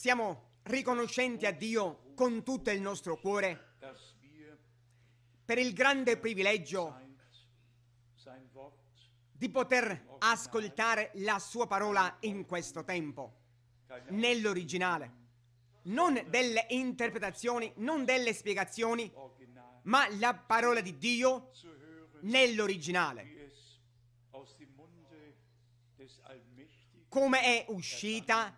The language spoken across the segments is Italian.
Siamo riconoscenti a Dio con tutto il nostro cuore per il grande privilegio di poter ascoltare la sua parola in questo tempo, nell'originale, non delle interpretazioni, non delle spiegazioni, ma la parola di Dio nell'originale, come è uscita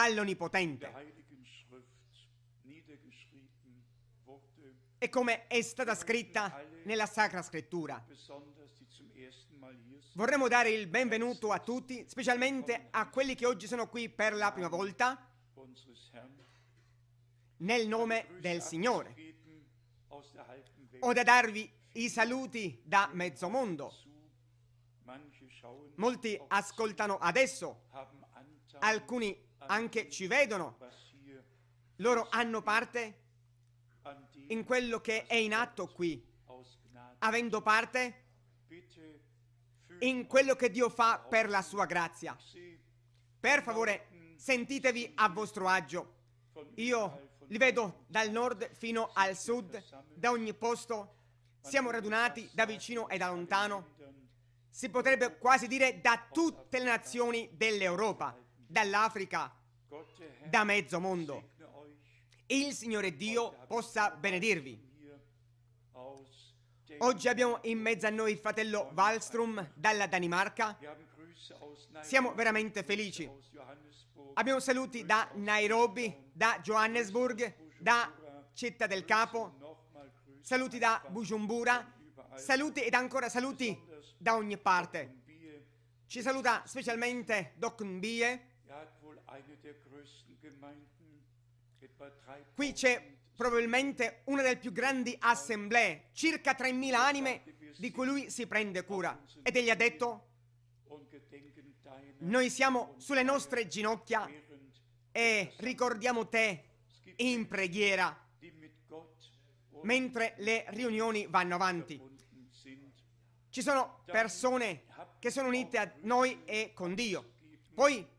dall'Onipotente. E come è stata scritta nella Sacra Scrittura. Vorremmo dare il benvenuto a tutti, specialmente a quelli che oggi sono qui per la prima volta, nel nome del Signore. Ho da darvi i saluti da mezzo mondo. Molti ascoltano adesso, alcuni anche ci vedono. Loro hanno parte in quello che è in atto qui, avendo parte in quello che Dio fa per la sua grazia. Per favore, sentitevi a vostro agio. Io li vedo dal nord fino al sud, da ogni posto. Siamo radunati da vicino e da lontano. Si potrebbe quasi dire da tutte le nazioni dell'Europa dall'Africa, da mezzo mondo. Il Signore Dio possa benedirvi. Oggi abbiamo in mezzo a noi il fratello Wallström dalla Danimarca. Siamo veramente felici. Abbiamo saluti da Nairobi, da Johannesburg, da Città del Capo, saluti da Bujumbura, saluti ed ancora saluti da ogni parte. Ci saluta specialmente Doc Mbie, Qui c'è probabilmente una delle più grandi assemblee, circa 3.000 anime di cui lui si prende cura. Ed egli ha detto, noi siamo sulle nostre ginocchia e ricordiamo te in preghiera mentre le riunioni vanno avanti. Ci sono persone che sono unite a noi e con Dio. Poi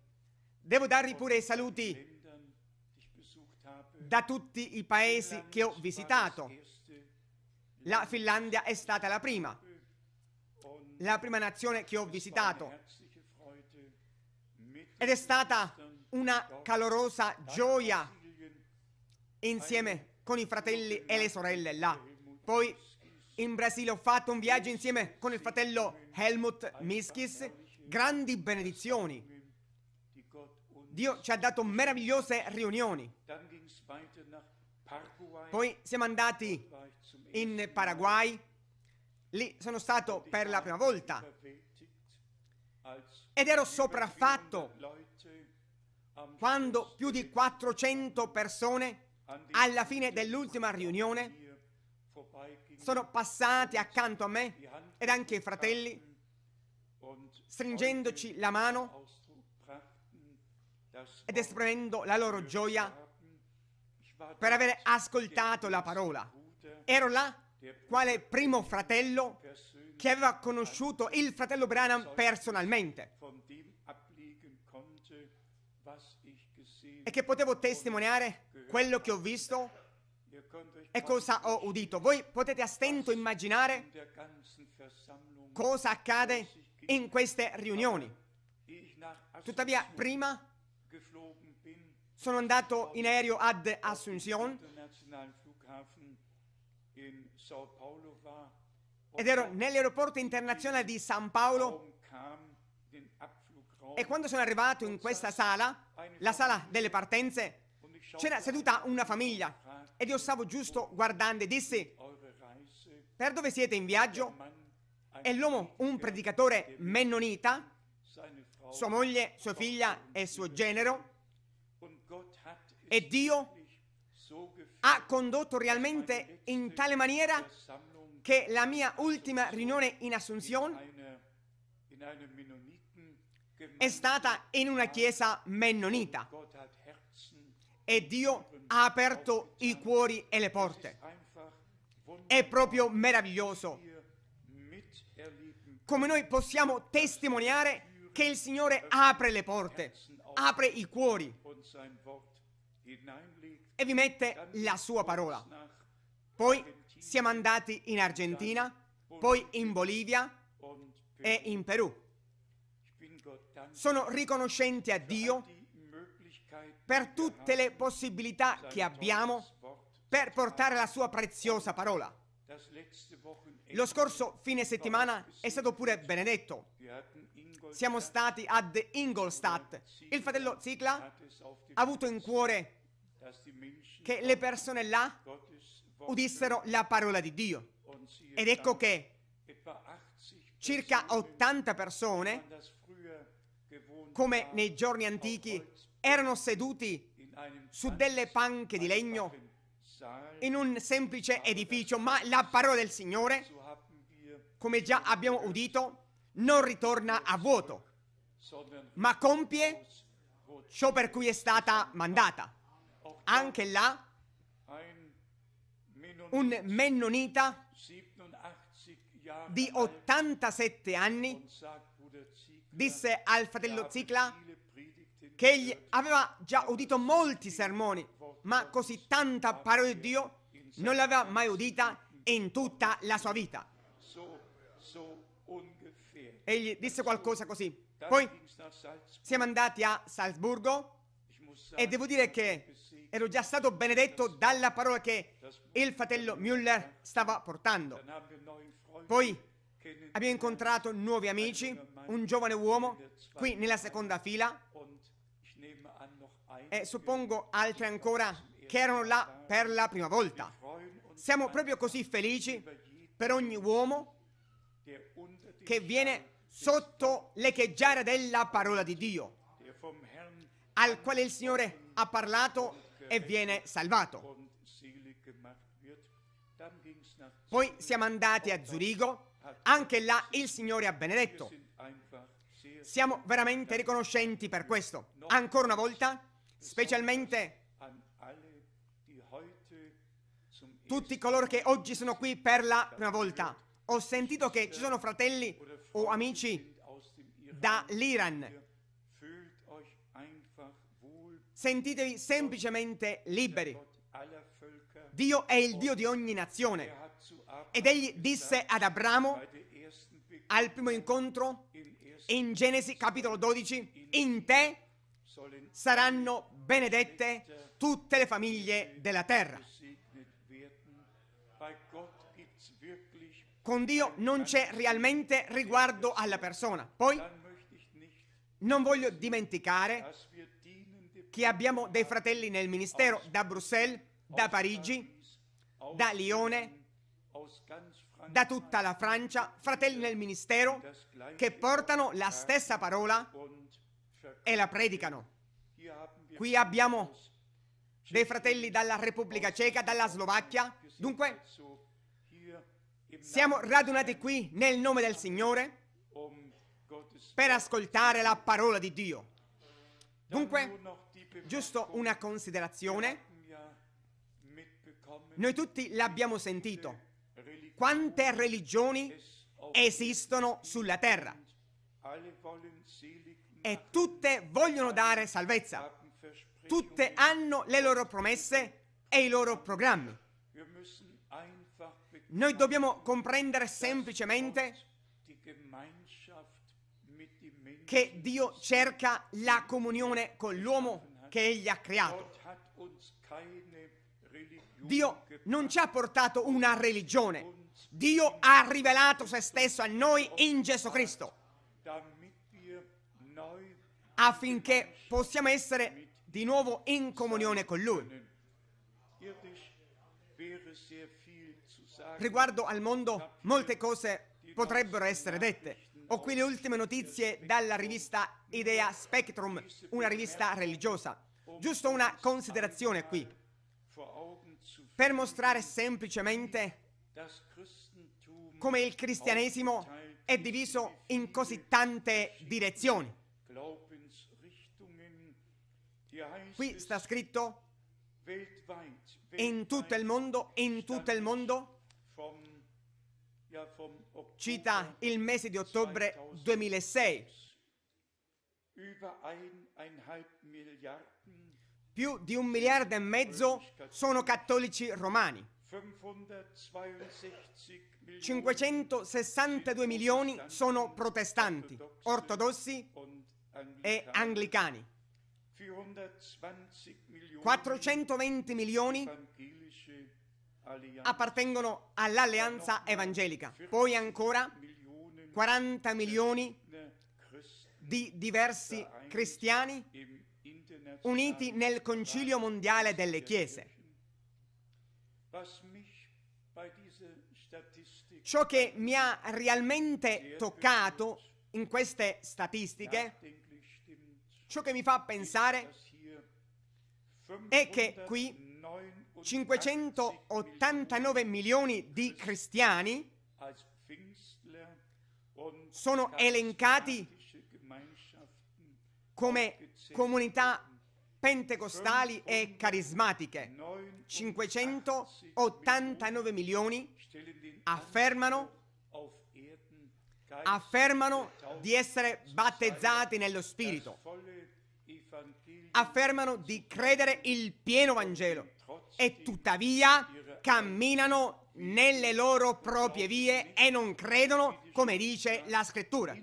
Devo darvi pure i saluti da tutti i paesi che ho visitato. La Finlandia è stata la prima, la prima nazione che ho visitato. Ed è stata una calorosa gioia insieme con i fratelli e le sorelle là. Poi in Brasile ho fatto un viaggio insieme con il fratello Helmut Miskis. Grandi benedizioni Dio ci ha dato meravigliose riunioni. Poi siamo andati in Paraguay, lì sono stato per la prima volta ed ero sopraffatto quando più di 400 persone alla fine dell'ultima riunione sono passati accanto a me ed anche i fratelli stringendoci la mano ed esprimendo la loro gioia per aver ascoltato la parola. Ero là quale primo fratello che aveva conosciuto il fratello Branham personalmente e che potevo testimoniare quello che ho visto e cosa ho udito. Voi potete a stento immaginare cosa accade in queste riunioni. Tuttavia, prima sono andato in aereo ad Asunción ed ero nell'aeroporto internazionale di San Paolo e quando sono arrivato in questa sala, la sala delle partenze, c'era seduta una famiglia ed io stavo giusto guardando e dissi, per dove siete in viaggio? E l'uomo, un predicatore mennonita, sua moglie, sua figlia e suo genero, e Dio ha condotto realmente in tale maniera che la mia ultima riunione in Assunzione è stata in una chiesa mennonita e Dio ha aperto i cuori e le porte. È proprio meraviglioso come noi possiamo testimoniare che il Signore apre le porte, apre i cuori e vi mette la sua parola. Poi siamo andati in Argentina, poi in Bolivia e in Perù. Sono riconoscenti a Dio per tutte le possibilità che abbiamo per portare la sua preziosa parola. Lo scorso fine settimana è stato pure benedetto. Siamo stati ad Ingolstadt. Il fratello Zigla ha avuto in cuore che le persone là udissero la parola di Dio. Ed ecco che circa 80 persone, come nei giorni antichi, erano seduti su delle panche di legno in un semplice edificio, ma la parola del Signore, come già abbiamo udito, non ritorna a vuoto, ma compie ciò per cui è stata mandata anche là un mennonita di 87 anni disse al fratello Zicla che egli aveva già udito molti sermoni, ma così tanta parola di Dio non l'aveva mai udita in tutta la sua vita. Egli disse qualcosa così. Poi siamo andati a Salzburgo e devo dire che ero già stato benedetto dalla parola che il fratello Müller stava portando. Poi abbiamo incontrato nuovi amici, un giovane uomo qui nella seconda fila e suppongo altri ancora che erano là per la prima volta. Siamo proprio così felici per ogni uomo che viene sotto l'echeggiare della parola di Dio, al quale il Signore ha parlato e viene salvato. Poi siamo andati a Zurigo, anche là il Signore ha benedetto. Siamo veramente riconoscenti per questo. Ancora una volta, specialmente tutti coloro che oggi sono qui per la prima volta. Ho sentito che ci sono fratelli o amici dall'Iran Sentitevi semplicemente liberi. Dio è il Dio di ogni nazione. Ed egli disse ad Abramo al primo incontro in Genesi capitolo 12, in te saranno benedette tutte le famiglie della terra. Con Dio non c'è realmente riguardo alla persona. Poi non voglio dimenticare che abbiamo dei fratelli nel ministero da Bruxelles, da Parigi, da Lione, da tutta la Francia, fratelli nel ministero che portano la stessa parola e la predicano. Qui abbiamo dei fratelli dalla Repubblica Ceca, dalla Slovacchia. Dunque, siamo radunati qui nel nome del Signore per ascoltare la parola di Dio. Dunque, Giusto una considerazione? Noi tutti l'abbiamo sentito. Quante religioni esistono sulla terra? E tutte vogliono dare salvezza. Tutte hanno le loro promesse e i loro programmi. Noi dobbiamo comprendere semplicemente che Dio cerca la comunione con l'uomo che Egli ha creato. Dio non ci ha portato una religione. Dio ha rivelato se stesso a noi in Gesù Cristo affinché possiamo essere di nuovo in comunione con Lui. Riguardo al mondo molte cose potrebbero essere dette, ho qui le ultime notizie dalla rivista Idea Spectrum, una rivista religiosa. Giusto una considerazione qui, per mostrare semplicemente come il cristianesimo è diviso in così tante direzioni. Qui sta scritto in tutto il mondo, in tutto il mondo, cita il mese di ottobre 2006. Più di un miliardo e mezzo sono cattolici romani. 562 milioni sono protestanti, ortodossi e anglicani. 420 milioni appartengono all'alleanza evangelica. Poi ancora 40 milioni di diversi cristiani uniti nel concilio mondiale delle chiese. Ciò che mi ha realmente toccato in queste statistiche, ciò che mi fa pensare è che qui 589 milioni di cristiani sono elencati come comunità pentecostali e carismatiche. 589 milioni affermano, affermano di essere battezzati nello Spirito, affermano di credere il pieno Vangelo e tuttavia camminano nelle loro proprie vie e non credono come dice la scrittura.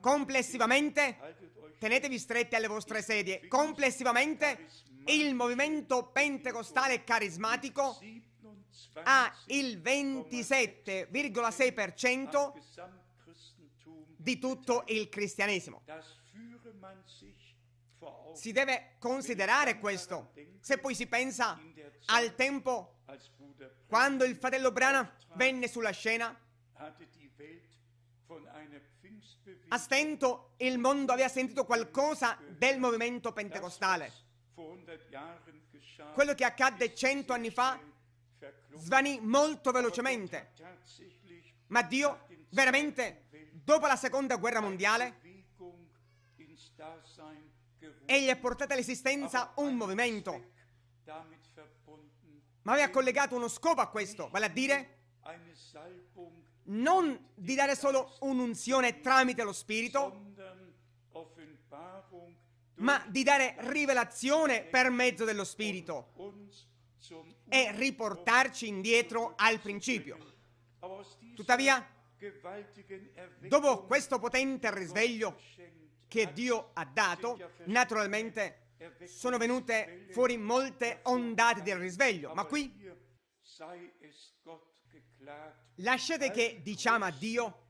Complessivamente, tenetevi stretti alle vostre sedie, complessivamente il movimento pentecostale carismatico ha il 27,6% di tutto il cristianesimo. Si deve considerare questo. Se poi si pensa al tempo quando il fratello Brana venne sulla scena, a stento il mondo aveva sentito qualcosa del movimento pentecostale. Quello che accadde cento anni fa svanì molto velocemente, ma Dio veramente, dopo la seconda guerra mondiale, Egli ha portato all'esistenza un movimento, ma aveva collegato uno scopo a questo, vale a dire non di dare solo un'unzione tramite lo Spirito, ma di dare rivelazione per mezzo dello Spirito e riportarci indietro al principio. Tuttavia, dopo questo potente risveglio che Dio ha dato, naturalmente sono venute fuori molte ondate del risveglio, ma qui lasciate che diciamo a Dio,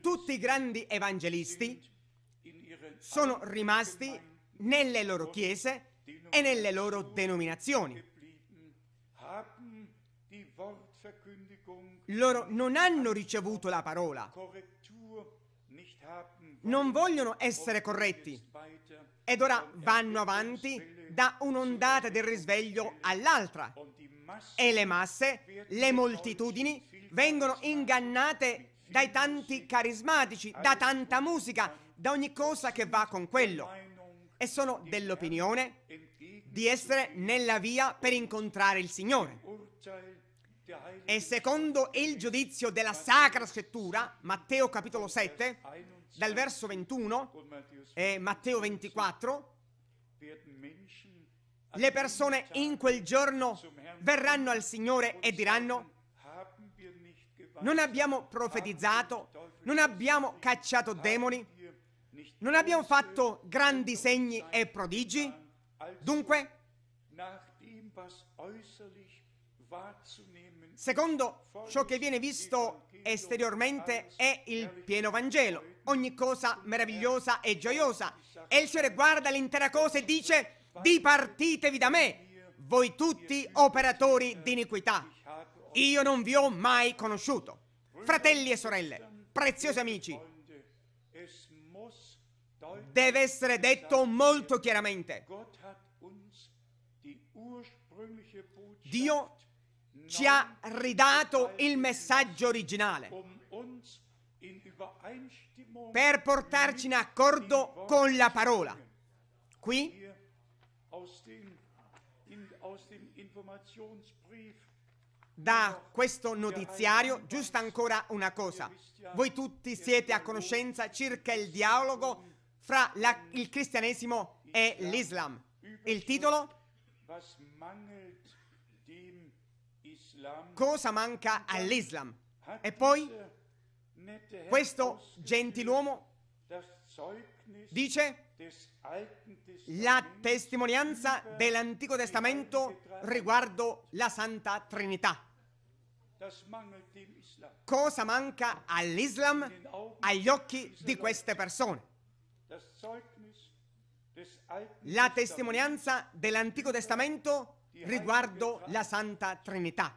tutti i grandi evangelisti sono rimasti nelle loro chiese e nelle loro denominazioni. Loro non hanno ricevuto la parola, non vogliono essere corretti ed ora vanno avanti da un'ondata del risveglio all'altra e le masse, le moltitudini vengono ingannate dai tanti carismatici, da tanta musica, da ogni cosa che va con quello e sono dell'opinione di essere nella via per incontrare il Signore. E secondo il giudizio della Sacra Scrittura, Matteo capitolo 7, dal verso 21 e Matteo 24, le persone in quel giorno verranno al Signore e diranno, non abbiamo profetizzato, non abbiamo cacciato demoni, non abbiamo fatto grandi segni e prodigi. Dunque, secondo ciò che viene visto esteriormente è il pieno Vangelo ogni cosa meravigliosa e gioiosa. E il Signore guarda l'intera cosa e dice, dipartitevi da me, voi tutti operatori di iniquità. Io non vi ho mai conosciuto. Fratelli e sorelle, preziosi amici, deve essere detto molto chiaramente. Dio ci ha ridato il messaggio originale per portarci in accordo con la parola. Qui da questo notiziario giusta ancora una cosa. Voi tutti siete a conoscenza circa il dialogo fra la, il cristianesimo e l'Islam. Il titolo? Cosa manca all'Islam? E poi questo gentiluomo dice la testimonianza dell'Antico Testamento riguardo la Santa Trinità. Cosa manca all'Islam agli occhi di queste persone? La testimonianza dell'Antico Testamento riguardo la Santa Trinità.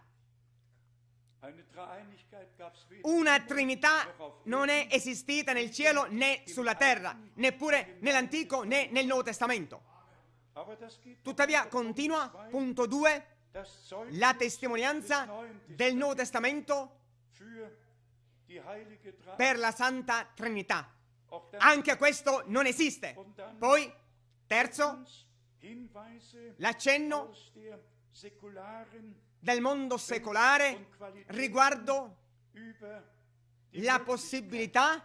Una Trinità non è esistita nel cielo né sulla terra, neppure nell'Antico né nel Nuovo Testamento. Tuttavia, continua, punto 2, la testimonianza del Nuovo Testamento per la Santa Trinità. Anche questo non esiste. Poi, terzo, l'accenno del mondo secolare riguardo la possibilità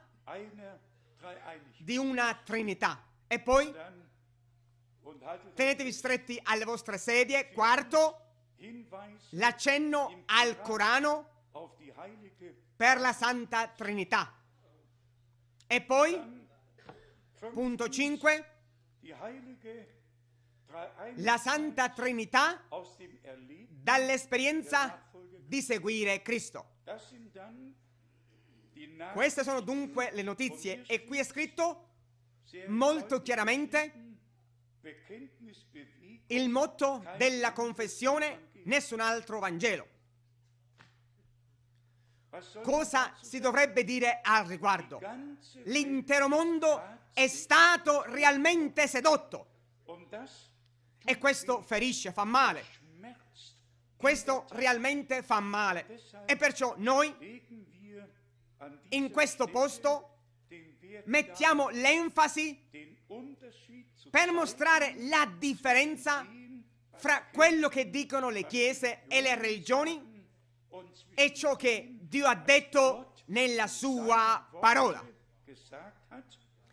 di una Trinità. E poi tenetevi stretti alle vostre sedie. Quarto, l'accenno al Corano per la Santa Trinità. E poi, punto 5, la Santa Trinità dall'esperienza di seguire Cristo. Queste sono dunque le notizie e qui è scritto molto chiaramente il motto della confessione, nessun altro Vangelo. Cosa si dovrebbe dire al riguardo? L'intero mondo è stato realmente sedotto e questo ferisce, fa male. Questo realmente fa male e perciò noi in questo posto mettiamo l'enfasi per mostrare la differenza fra quello che dicono le chiese e le religioni e ciò che Dio ha detto nella sua parola.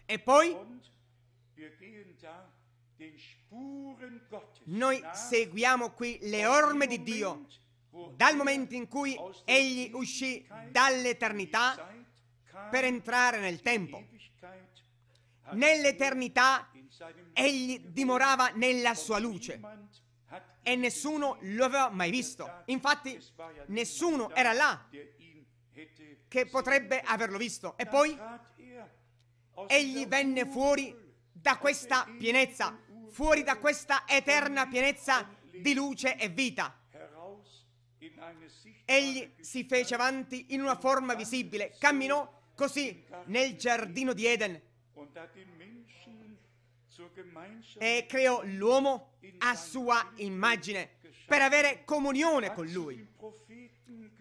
E poi noi seguiamo qui le orme di Dio dal momento in cui egli uscì dall'eternità per entrare nel tempo. Nell'eternità egli dimorava nella sua luce e nessuno lo aveva mai visto. Infatti nessuno era là che potrebbe averlo visto. E poi egli venne fuori da questa pienezza fuori da questa eterna pienezza di luce e vita. Egli si fece avanti in una forma visibile, camminò così nel giardino di Eden e creò l'uomo a sua immagine per avere comunione con lui.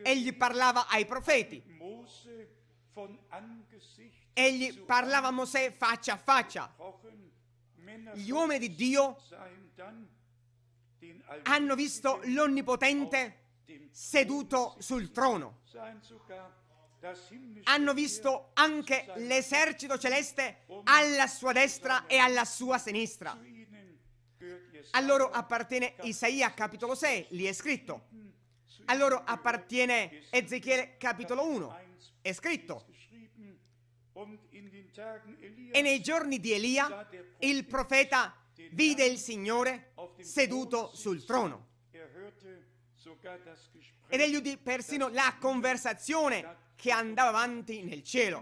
Egli parlava ai profeti. Egli parlava a Mosè faccia a faccia. Gli uomini di Dio hanno visto l'Onnipotente seduto sul trono. Hanno visto anche l'esercito celeste alla sua destra e alla sua sinistra. A loro appartiene Isaia capitolo 6, lì è scritto. A loro appartiene Ezechiele capitolo 1, è scritto. E nei giorni di Elia il profeta vide il Signore seduto sul trono. Er Ed egli udì persino la conversazione che andava avanti nel cielo.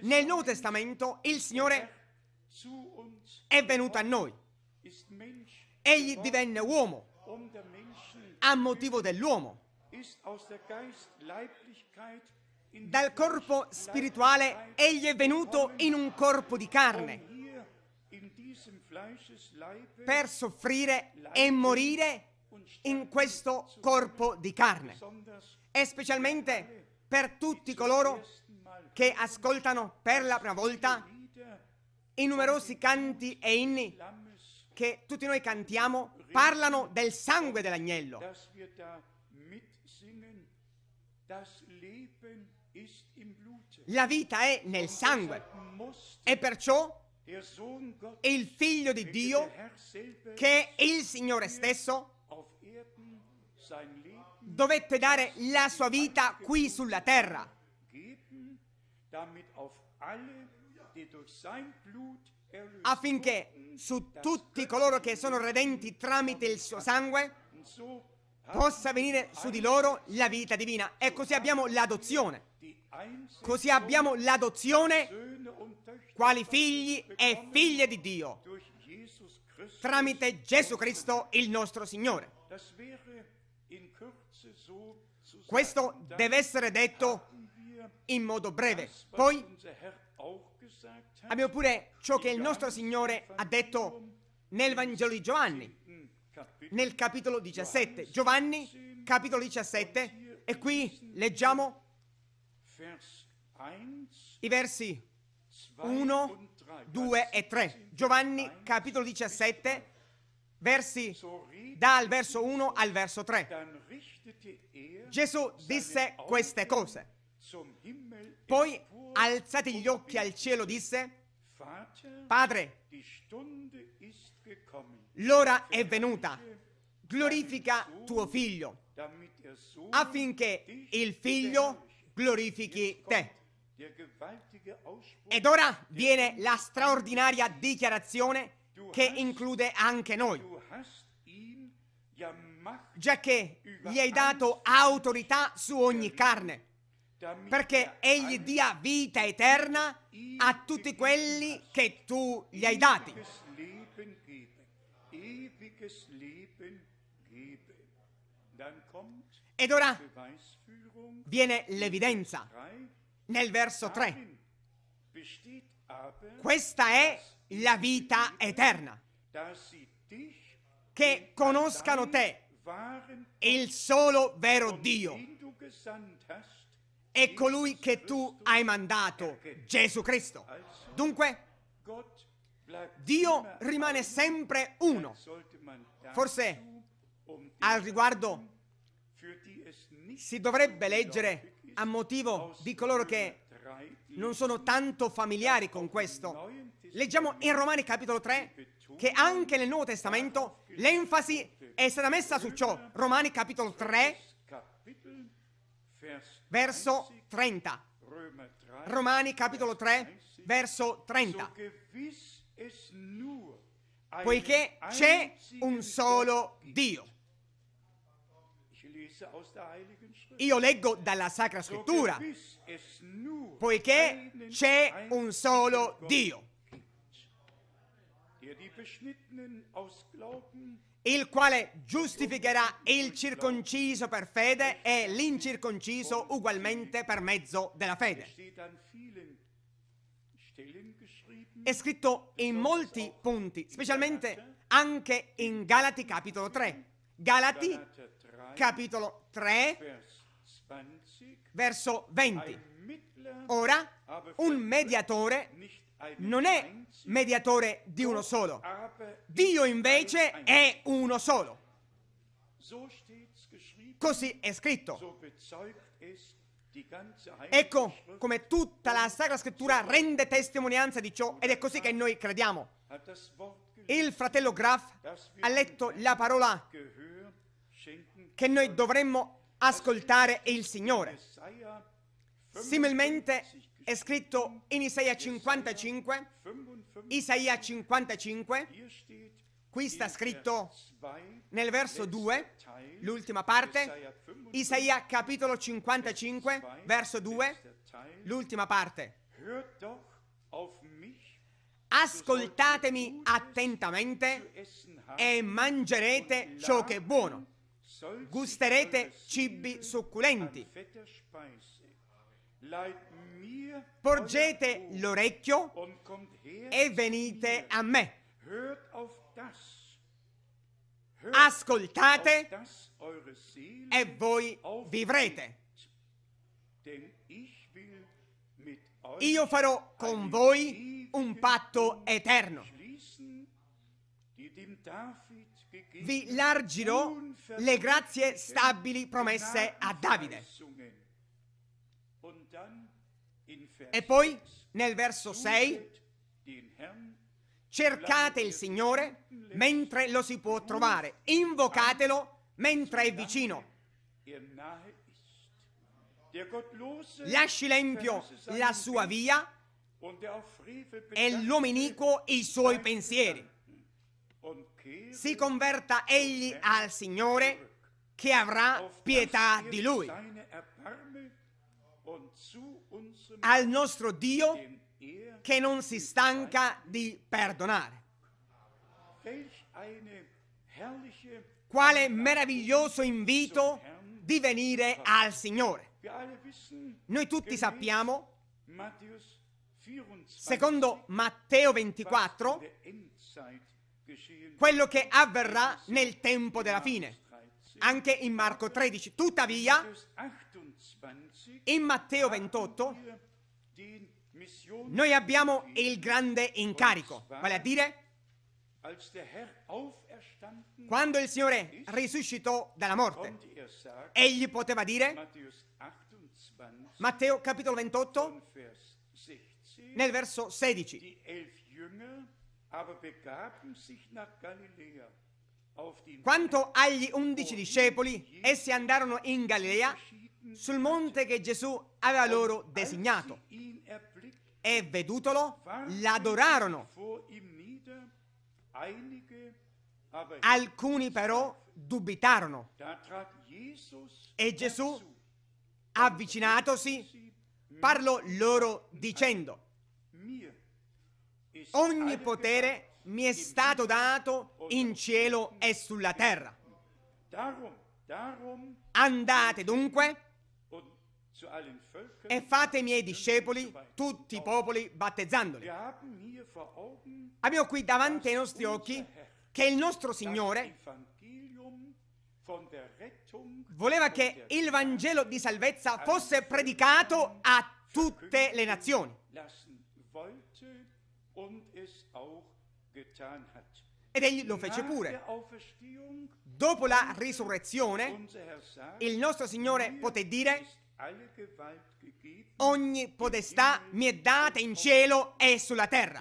Nel Nuovo Testamento il Signore er è venuto a noi. Egli divenne uomo um a motivo dell'uomo dal corpo spirituale egli è venuto in un corpo di carne per soffrire e morire in questo corpo di carne e specialmente per tutti coloro che ascoltano per la prima volta i numerosi canti e inni che tutti noi cantiamo parlano del sangue dell'agnello la vita è nel sangue e perciò il figlio di Dio, che è il Signore stesso, dovette dare la sua vita qui sulla terra affinché su tutti coloro che sono redenti tramite il suo sangue possa venire su di loro la vita divina. E così abbiamo l'adozione. Così abbiamo l'adozione quali figli e figlie di Dio tramite Gesù Cristo il nostro Signore. Questo deve essere detto in modo breve. Poi abbiamo pure ciò che il nostro Signore ha detto nel Vangelo di Giovanni nel capitolo 17. Giovanni, capitolo 17, e qui leggiamo i versi 1, 2 e 3. Giovanni, capitolo 17, versi dal verso 1 al verso 3. Gesù disse queste cose. Poi, alzati gli occhi al cielo, disse, Padre, L'ora è venuta. Glorifica tuo figlio affinché il figlio glorifichi te. Ed ora viene la straordinaria dichiarazione che include anche noi, già che gli hai dato autorità su ogni carne perché egli dia vita eterna a tutti quelli che tu gli hai dati. Ed ora viene l'evidenza nel verso 3. Questa è la vita eterna, che conoscano te, il solo vero Dio è colui che tu hai mandato, Gesù Cristo. Dunque, Dio rimane sempre uno. Forse al riguardo si dovrebbe leggere a motivo di coloro che non sono tanto familiari con questo. Leggiamo in Romani capitolo 3 che anche nel Nuovo Testamento l'enfasi è stata messa su ciò. Romani capitolo 3 verso 30. Romani capitolo 3, verso 30. Poiché c'è un solo Dio. Io leggo dalla Sacra Scrittura, poiché c'è un solo Dio il quale giustificherà il circonciso per fede e l'incirconciso ugualmente per mezzo della fede. È scritto in molti punti, specialmente anche in Galati capitolo 3. Galati capitolo 3, verso 20. Ora, un mediatore non è mediatore di uno solo. Dio invece è uno solo. Così è scritto. Ecco come tutta la Sacra Scrittura rende testimonianza di ciò ed è così che noi crediamo. Il fratello Graf ha letto la parola che noi dovremmo ascoltare il Signore. Similmente è scritto in Isaia 55, Isaia 55, qui sta scritto nel verso 2, l'ultima parte, Isaia capitolo 55, verso 2, l'ultima parte. Ascoltatemi attentamente e mangerete ciò che è buono. Gusterete cibi succulenti Porgete l'orecchio e venite a me. Ascoltate e voi vivrete. Io farò con voi un patto eterno. Vi largirò le grazie stabili promesse a Davide. E poi nel verso 6, cercate il Signore mentre lo si può trovare, invocatelo mentre è vicino. Lasci l'empio la sua via e l'uomo iniquo i suoi pensieri. Si converta egli al Signore che avrà pietà di lui al nostro Dio er che non si stanca di perdonare. Quale meraviglioso invito di venire al Signore. Noi tutti sappiamo, secondo Matteo 24, quello che avverrà nel tempo della fine anche in Marco 13. Tuttavia, in Matteo 28, noi abbiamo il grande incarico, vale a dire, quando il Signore risuscitò dalla morte, egli poteva dire, Matteo capitolo 28, nel verso 16, quanto agli undici discepoli, essi andarono in Galilea sul monte che Gesù aveva loro designato. E vedutolo, l'adorarono. Alcuni però dubitarono. E Gesù, avvicinatosi, parlò loro dicendo, ogni potere mi è stato dato in cielo e sulla terra. Andate dunque e fate i miei discepoli tutti i popoli battezzandoli. Abbiamo qui davanti ai nostri occhi che il nostro Signore voleva che il Vangelo di salvezza fosse predicato a tutte le nazioni. Ed egli lo fece pure. Dopo la risurrezione, il nostro Signore poté dire, ogni potestà mi è data in cielo e sulla terra.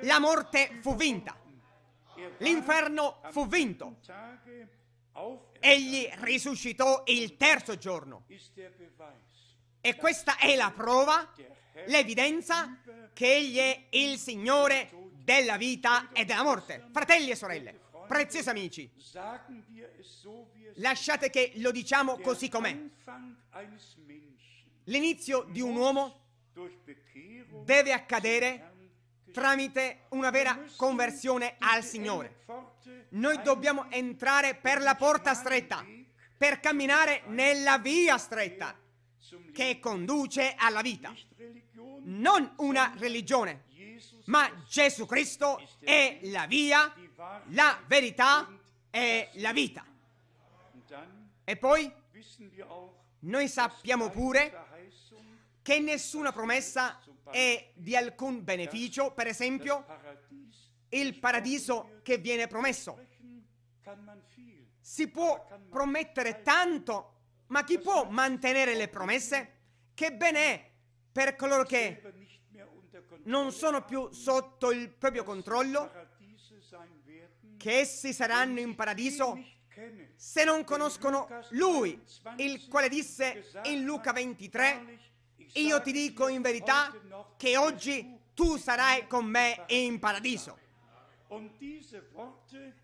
La morte fu vinta. Er L'inferno fu vinto. Egli risuscitò il terzo giorno. E questa è la prova, l'evidenza che Egli è il Signore della vita e della morte. Fratelli e sorelle, preziosi amici, lasciate che lo diciamo così com'è. L'inizio di un uomo deve accadere tramite una vera conversione al Signore. Noi dobbiamo entrare per la porta stretta, per camminare nella via stretta che conduce alla vita. Non una religione, ma Gesù Cristo è la via, la verità e la vita. E poi noi sappiamo pure che nessuna promessa è di alcun beneficio, per esempio il paradiso che viene promesso. Si può promettere tanto ma chi può mantenere le promesse? Che bene è per coloro che non sono più sotto il proprio controllo, che essi saranno in paradiso se non conoscono Lui, il quale disse in Luca 23, io ti dico in verità che oggi tu sarai con me in paradiso.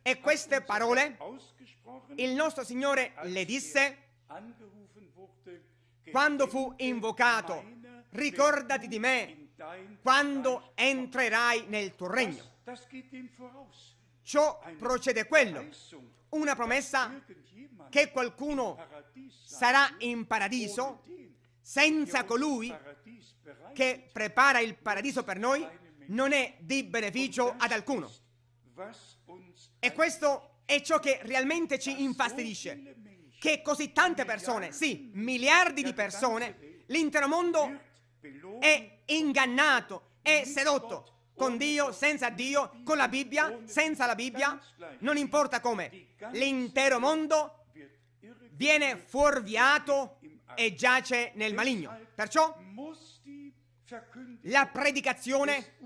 E queste parole il nostro Signore le disse quando fu invocato, ricordati di me quando entrerai nel tuo regno. Ciò procede quello, una promessa che qualcuno sarà in paradiso senza colui che prepara il paradiso per noi non è di beneficio ad alcuno. E questo è ciò che realmente ci infastidisce che così tante persone, sì, miliardi di persone, l'intero mondo è ingannato, è sedotto con Dio, senza Dio, con la Bibbia, senza la Bibbia, non importa come. L'intero mondo viene fuorviato e giace nel maligno. Perciò la predicazione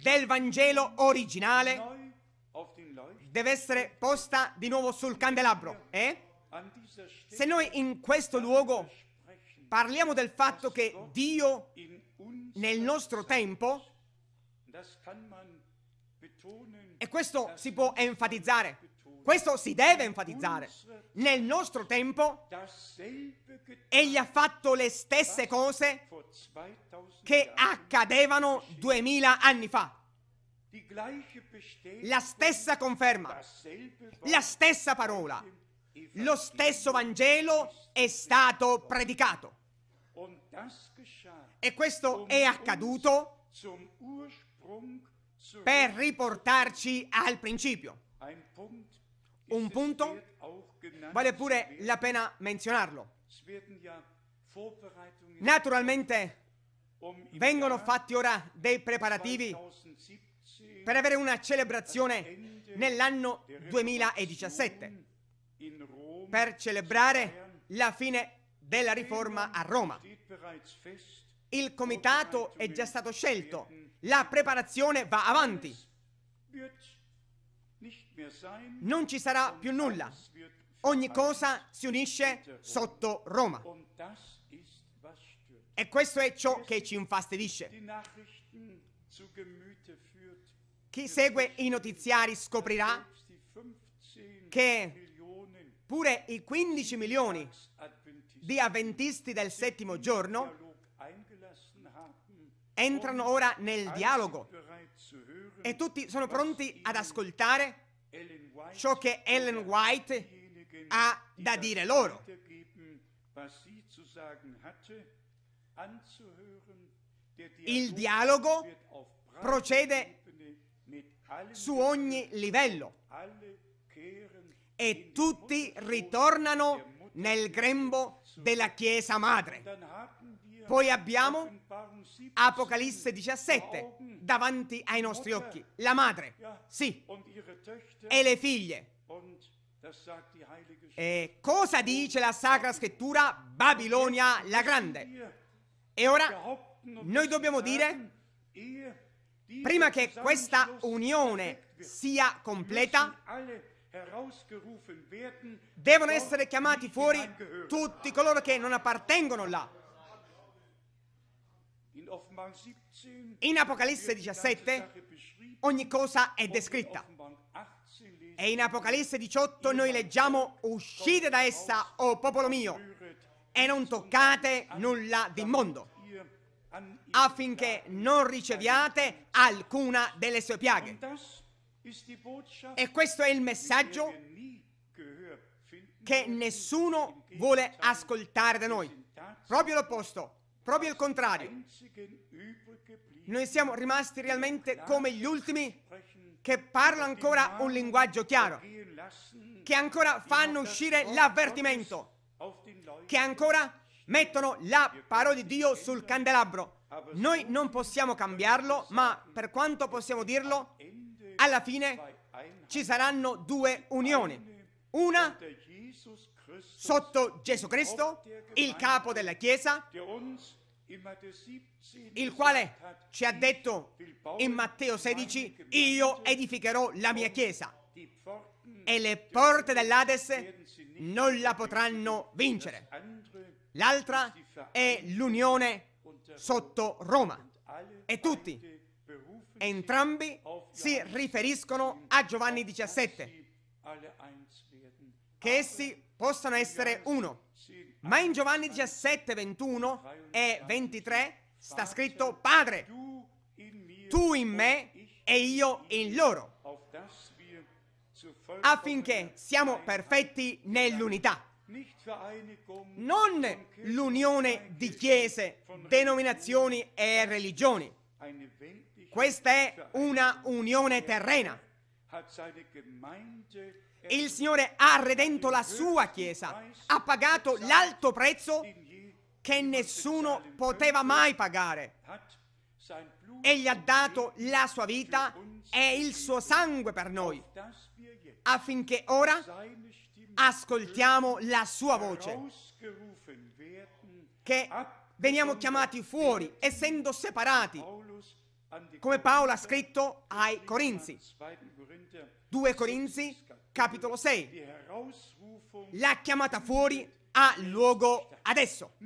del Vangelo originale deve essere posta di nuovo sul candelabro. Eh? Se noi in questo luogo parliamo del fatto che Dio nel nostro tempo, e questo si può enfatizzare, questo si deve enfatizzare, nel nostro tempo egli ha fatto le stesse cose che accadevano duemila anni fa. La stessa conferma, la stessa parola, lo stesso Vangelo è stato predicato. E questo è accaduto per riportarci al principio. Un punto vale pure la pena menzionarlo. Naturalmente um vengono fatti ora dei preparativi per avere una celebrazione nell'anno 2017, per celebrare la fine della riforma a Roma. Il comitato è già stato scelto, la preparazione va avanti. Non ci sarà più nulla, ogni cosa si unisce sotto Roma. E questo è ciò che ci infastidisce. Chi segue i notiziari scoprirà che pure i 15 milioni di avventisti del settimo giorno entrano ora nel dialogo e tutti sono pronti ad ascoltare ciò che Ellen White ha da dire loro. Il dialogo procede su ogni livello e tutti ritornano nel grembo della Chiesa Madre. Poi abbiamo Apocalisse 17 davanti ai nostri occhi, la madre, sì, e le figlie. E cosa dice la Sacra Scrittura? Babilonia la Grande. E ora noi dobbiamo dire Prima che questa unione sia completa, devono essere chiamati fuori tutti coloro che non appartengono là. In Apocalisse 17 ogni cosa è descritta. E in Apocalisse 18 noi leggiamo uscite da essa, o oh popolo mio, e non toccate nulla di mondo affinché non riceviate alcuna delle sue piaghe. E questo è il messaggio che nessuno vuole ascoltare da noi. Proprio l'opposto, proprio il contrario. Noi siamo rimasti realmente come gli ultimi che parlano ancora un linguaggio chiaro, che ancora fanno uscire l'avvertimento, che ancora mettono la parola di Dio sul candelabro. Noi non possiamo cambiarlo, ma per quanto possiamo dirlo, alla fine ci saranno due unioni. Una sotto Gesù Cristo, il capo della Chiesa, il quale ci ha detto in Matteo 16, io edificherò la mia Chiesa e le porte dell'Ades non la potranno vincere l'altra è l'unione sotto Roma. E tutti, entrambi, si riferiscono a Giovanni 17, che essi possano essere uno. Ma in Giovanni 17, 21 e 23 sta scritto Padre, tu in me e io in loro, affinché siamo perfetti nell'unità non l'unione di chiese, denominazioni e religioni. Questa è una unione terrena. Il Signore ha redento la sua Chiesa, ha pagato l'alto prezzo che nessuno poteva mai pagare. Egli ha dato la sua vita e il suo sangue per noi, affinché ora ascoltiamo la sua voce, che veniamo chiamati fuori, essendo separati, come Paolo ha scritto ai Corinzi. 2 Corinzi, capitolo 6. La chiamata fuori ha luogo adesso.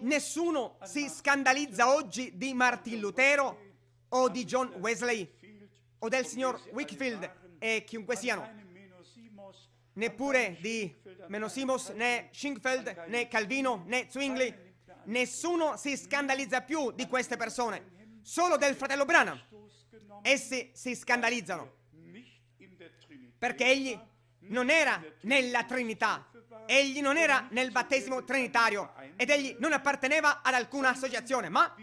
Nessuno si scandalizza oggi di Martin Lutero o di John Wesley o del signor Wickfield e chiunque siano neppure di Menosimos, né Schinkfeld, né Calvino, né Zwingli. Nessuno si scandalizza più di queste persone, solo del fratello Branham. Essi si scandalizzano perché egli non era nella Trinità, egli non era nel battesimo trinitario ed egli non apparteneva ad alcuna associazione, ma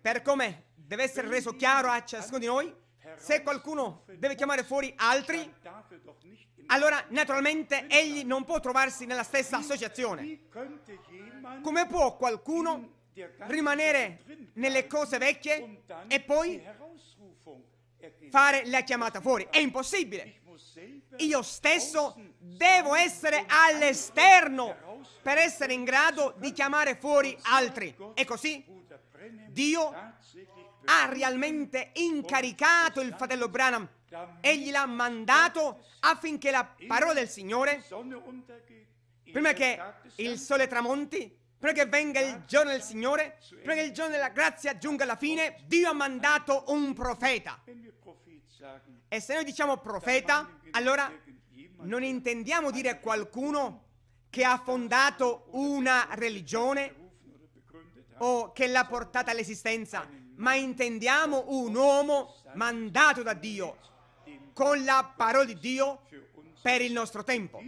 per come deve essere reso chiaro a ciascuno di noi, se qualcuno deve chiamare fuori altri, allora naturalmente egli non può trovarsi nella stessa associazione. Come può qualcuno rimanere nelle cose vecchie e poi fare la chiamata fuori? È impossibile. Io stesso devo essere all'esterno per essere in grado di chiamare fuori altri. E così Dio ha realmente incaricato il fratello Branham. Egli l'ha mandato affinché la parola del Signore, prima che il sole tramonti, prima che venga il giorno del Signore, prima che il giorno della grazia giunga alla fine, Dio ha mandato un profeta. E se noi diciamo profeta, allora non intendiamo dire qualcuno che ha fondato una religione o che l'ha portata all'esistenza, ma intendiamo un uomo mandato da Dio con la parola di Dio per il nostro tempo.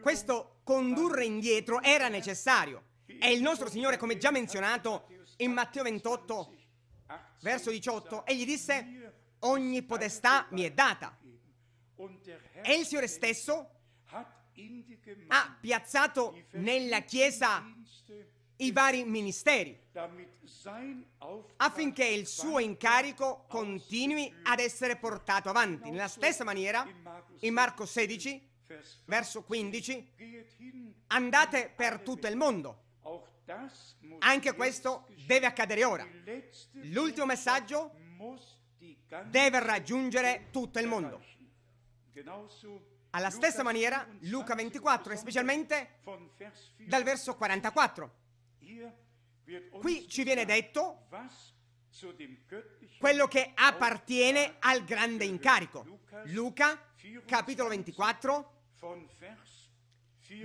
Questo condurre indietro era necessario e il nostro Signore, come già menzionato in Matteo 28, verso 18, egli disse, ogni potestà mi è data. E il Signore stesso ha piazzato nella Chiesa i vari ministeri affinché il suo incarico continui ad essere portato avanti. Nella stessa maniera, in Marco 16, verso 15, andate per tutto il mondo. Anche questo deve accadere ora. L'ultimo messaggio deve raggiungere tutto il mondo. Alla stessa maniera, Luca 24, specialmente dal verso 44. Qui ci viene detto quello che appartiene al grande incarico. Luca, capitolo 24,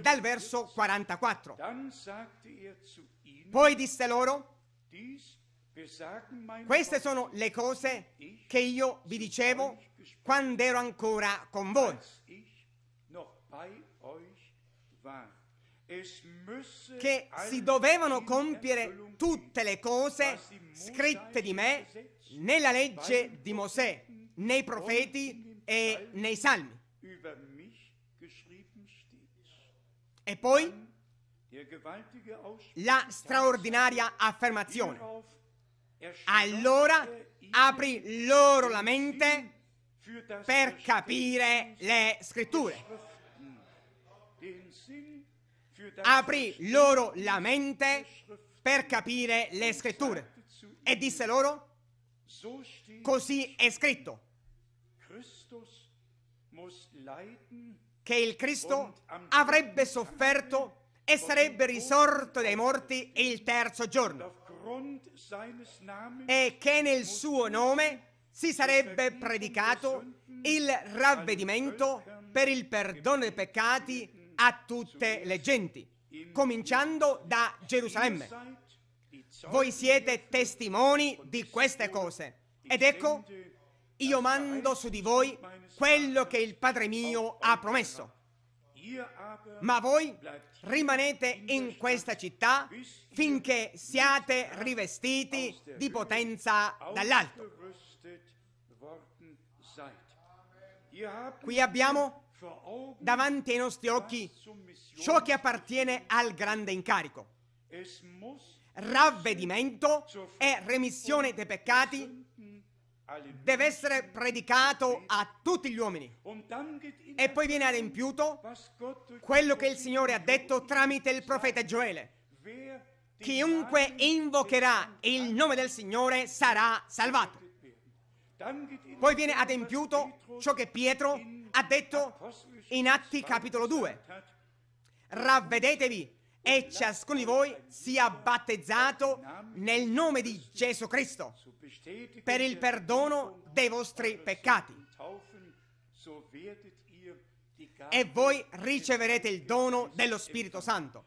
dal verso 44. Er Poi disse loro, queste sono le cose che io vi dicevo quando ero ancora con voi che si dovevano compiere tutte le cose scritte di me nella legge di Mosè, nei profeti e nei salmi. E poi la straordinaria affermazione. Allora apri loro la mente per capire le scritture aprì loro la mente per capire le scritture e disse loro, così è scritto che il Cristo avrebbe sofferto e sarebbe risorto dai morti il terzo giorno e che nel suo nome si sarebbe predicato il ravvedimento per il perdono dei peccati a tutte le genti, cominciando da Gerusalemme. Voi siete testimoni di queste cose. Ed ecco, io mando su di voi quello che il Padre mio ha promesso. Ma voi rimanete in questa città finché siate rivestiti di potenza dall'alto. Qui abbiamo davanti ai nostri occhi ciò che appartiene al grande incarico. Ravvedimento e remissione dei peccati deve essere predicato a tutti gli uomini e poi viene adempiuto quello che il Signore ha detto tramite il profeta Gioele. Chiunque invocherà il nome del Signore sarà salvato. Poi viene adempiuto ciò che Pietro ha detto in Atti capitolo 2, ravvedetevi e ciascuno di voi sia battezzato nel nome di Gesù Cristo per il perdono dei vostri peccati e voi riceverete il dono dello Spirito Santo.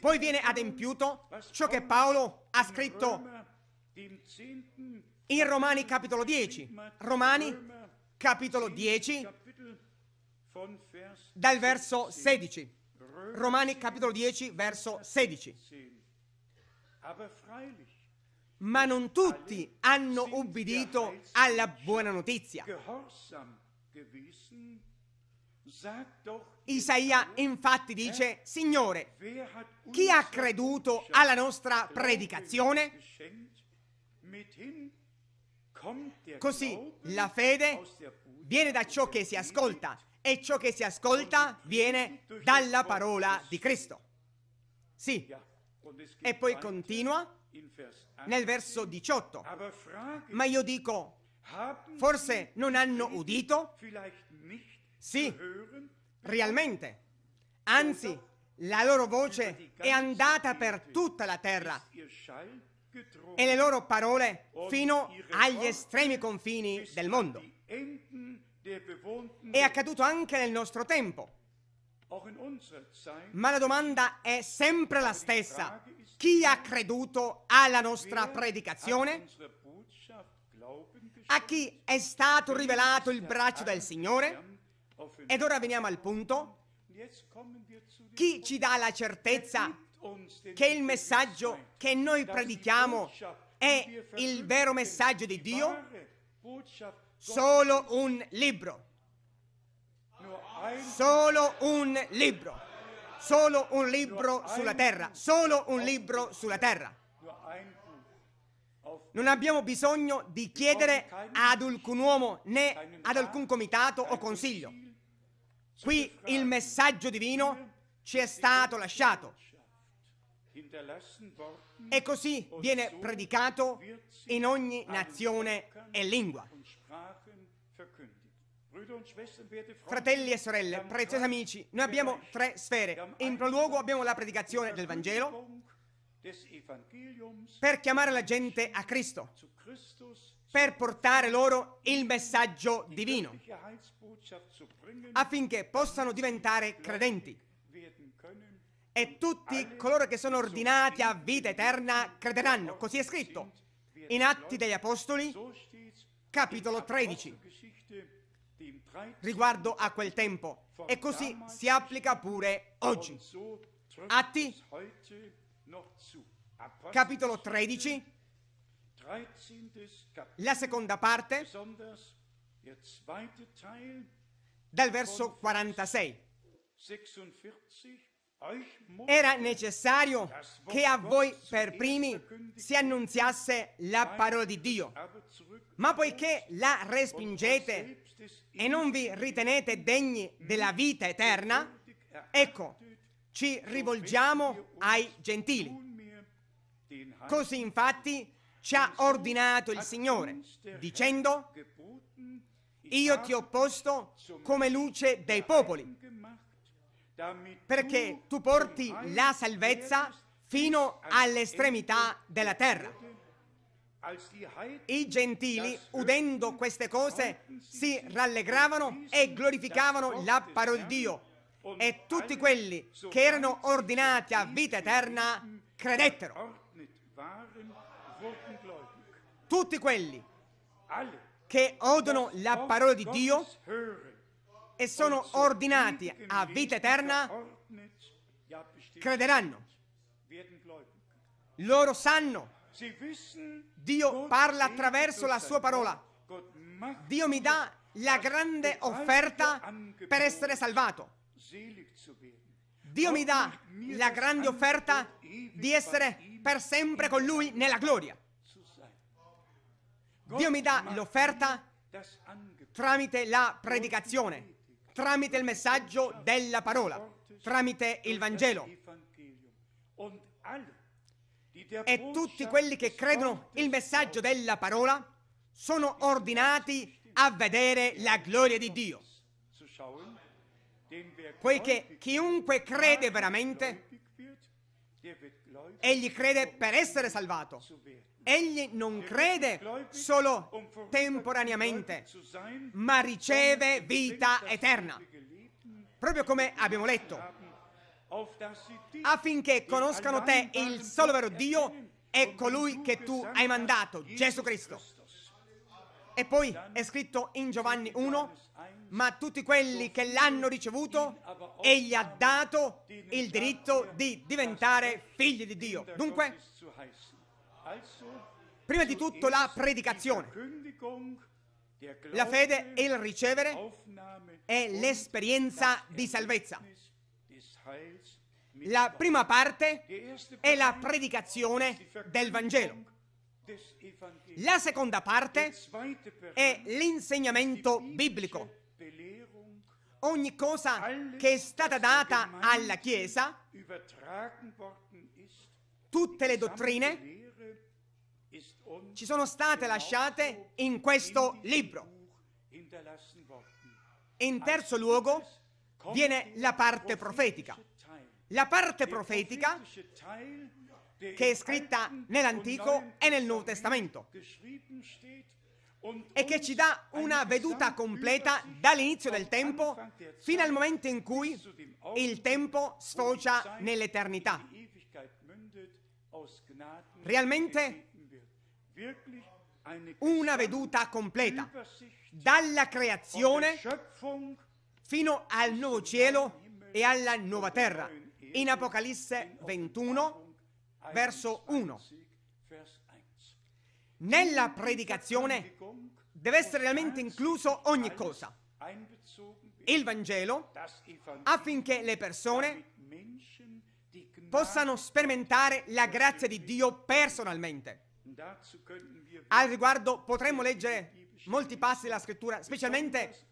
Poi viene adempiuto ciò che Paolo ha scritto in Romani capitolo 10. Romani capitolo 10, dal verso 16. Romani capitolo 10, verso 16. Ma non tutti hanno ubbidito alla buona notizia. Isaia infatti dice, Signore, chi ha creduto alla nostra predicazione? Così la fede viene da ciò che si ascolta e ciò che si ascolta viene dalla parola di Cristo. Sì. E poi continua nel verso 18. Ma io dico, forse non hanno udito? Sì, realmente. Anzi, la loro voce è andata per tutta la terra e le loro parole fino agli estremi confini del mondo. È accaduto anche nel nostro tempo. Ma la domanda è sempre la stessa. Chi ha creduto alla nostra predicazione? A chi è stato rivelato il braccio del Signore? Ed ora veniamo al punto. Chi ci dà la certezza er che il messaggio che noi predichiamo è il vero messaggio di Dio? Solo un libro. Solo un libro. Solo un libro sulla terra. Solo un libro sulla terra. Non abbiamo bisogno di chiedere ad alcun uomo né ad alcun comitato o consiglio. Qui il messaggio divino ci è stato lasciato. E così viene predicato in ogni nazione e lingua. Fratelli e sorelle, preziosi amici, noi abbiamo tre sfere. In primo luogo abbiamo la predicazione del Vangelo per chiamare la gente a Cristo, per portare loro il messaggio divino, affinché possano diventare credenti. E tutti coloro che sono ordinati a vita eterna crederanno. Così è scritto in Atti degli Apostoli, capitolo 13 riguardo a quel tempo e così si applica pure oggi. Atti, capitolo 13, la seconda parte, dal verso 46. Era necessario che a voi per primi si annunziasse la parola di Dio, ma poiché la respingete e non vi ritenete degni della vita eterna, ecco, ci rivolgiamo ai gentili. Così infatti ci ha ordinato il Signore, dicendo, io ti ho posto come luce dei popoli, perché tu porti la salvezza fino all'estremità della terra. I gentili, udendo queste cose, si rallegravano e glorificavano la parola di Dio. E tutti quelli che erano ordinati a vita eterna credettero. Tutti quelli che odono la parola di Dio e sono ordinati a vita eterna crederanno. Loro sanno Dio parla attraverso la sua parola. Dio mi dà la grande offerta per essere salvato. Dio mi dà la grande offerta di essere per sempre con Lui nella gloria. Dio mi dà l'offerta tramite la predicazione, tramite il messaggio della parola, tramite il Vangelo e tutti quelli che credono il messaggio della parola sono ordinati a vedere la gloria di Dio. Poiché chiunque crede veramente, egli crede per essere salvato. Egli non crede solo temporaneamente, ma riceve vita eterna. Proprio come abbiamo letto, affinché conoscano te, il solo vero Dio, e colui che tu hai mandato, Gesù Cristo. E poi è scritto in Giovanni 1, ma tutti quelli che l'hanno ricevuto, egli ha dato il diritto di diventare figli di Dio. Dunque, prima di tutto la predicazione. La fede e il ricevere è l'esperienza di salvezza. La prima parte è la predicazione del Vangelo. La seconda parte è l'insegnamento biblico. Ogni cosa che è stata data alla Chiesa, tutte le dottrine, ci sono state lasciate in questo libro. In terzo luogo, viene la parte profetica. La parte profetica che è scritta nell'Antico e nel Nuovo Testamento e che ci dà una veduta completa dall'inizio del tempo fino al momento in cui il tempo sfocia nell'eternità. Realmente una veduta completa dalla creazione fino al nuovo cielo e alla nuova terra. In Apocalisse 21, verso 1. Nella predicazione deve essere realmente incluso ogni cosa. Il Vangelo affinché le persone possano sperimentare la grazia di Dio personalmente. Al riguardo potremmo leggere molti passi della scrittura, specialmente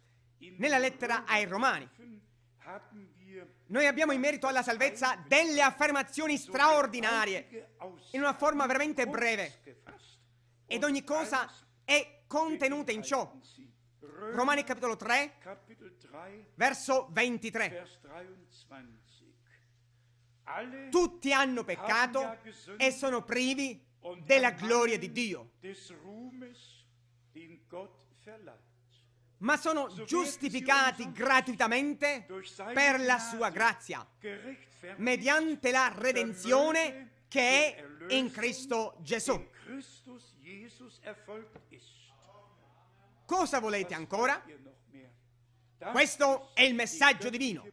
nella lettera ai Romani. Noi abbiamo in merito alla salvezza delle affermazioni straordinarie, in una forma veramente breve, ed ogni cosa è contenuta in ciò. Romani capitolo 3, verso 23. Tutti hanno peccato e sono privi della gloria di Dio ma sono giustificati gratuitamente per la sua grazia, mediante la redenzione che è in Cristo Gesù. Cosa volete ancora? Questo è il messaggio divino.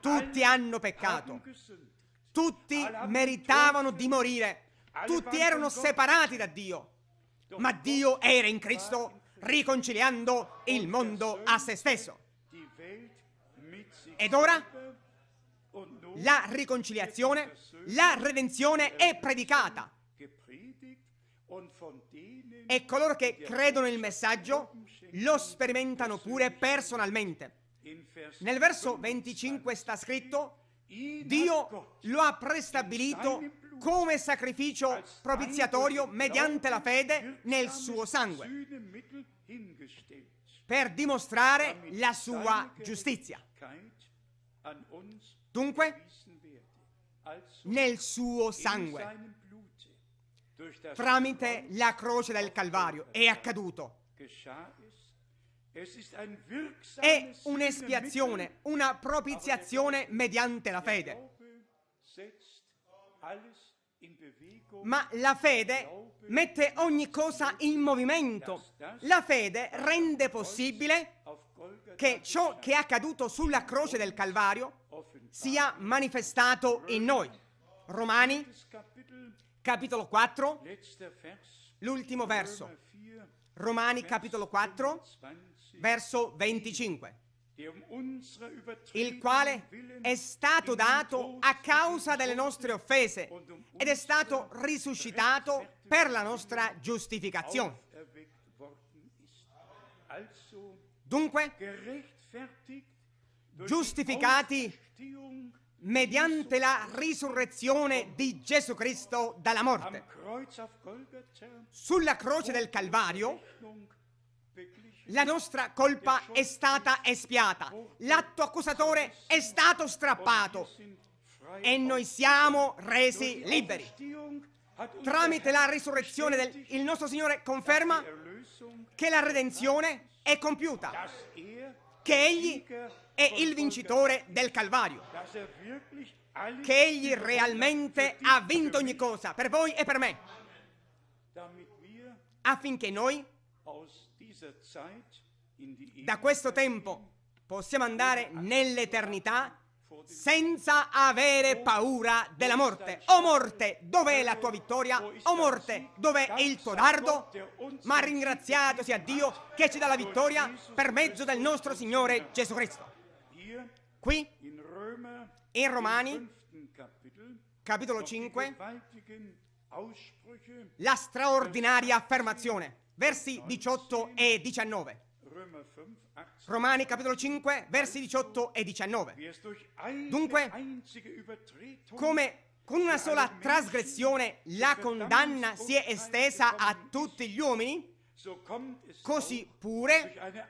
Tutti hanno peccato, tutti meritavano di morire, tutti erano separati da Dio, ma Dio era in Cristo riconciliando il mondo a se stesso. Ed ora la riconciliazione, la redenzione è predicata. E coloro che credono nel messaggio lo sperimentano pure personalmente. Nel verso 25 sta scritto, Dio lo ha prestabilito come sacrificio propiziatorio mediante la fede nel suo sangue per dimostrare la sua giustizia. Dunque, nel suo sangue, tramite la croce del Calvario, è accaduto. È un'espiazione, una propiziazione mediante la fede. Ma la fede mette ogni cosa in movimento. La fede rende possibile che ciò che è accaduto sulla croce del Calvario sia manifestato in noi. Romani, capitolo 4, l'ultimo verso. Romani, capitolo 4, verso 25 il quale è stato dato a causa delle nostre offese um ed è stato risuscitato per la nostra giustificazione. Dunque, giustificati mediante la risurrezione di Gesù Cristo dalla morte. Sulla croce del Calvario la nostra colpa è stata espiata, l'atto accusatore è stato strappato e noi siamo resi liberi. Tramite la risurrezione del, il nostro Signore conferma che la redenzione è compiuta, che Egli è il vincitore del Calvario, che Egli realmente ha vinto ogni cosa, per voi e per me, affinché noi da questo tempo possiamo andare nell'eternità senza avere paura della morte. O oh morte, dov'è la tua vittoria? O oh morte, dov'è il tuo dardo? Ma ringraziato sia Dio che ci dà la vittoria per mezzo del nostro Signore Gesù Cristo. Qui, in Romani, capitolo 5, la straordinaria affermazione versi 18 e 19. Romani capitolo 5, versi 18 e 19. Dunque, come con una sola trasgressione la condanna si è estesa a tutti gli uomini, così pure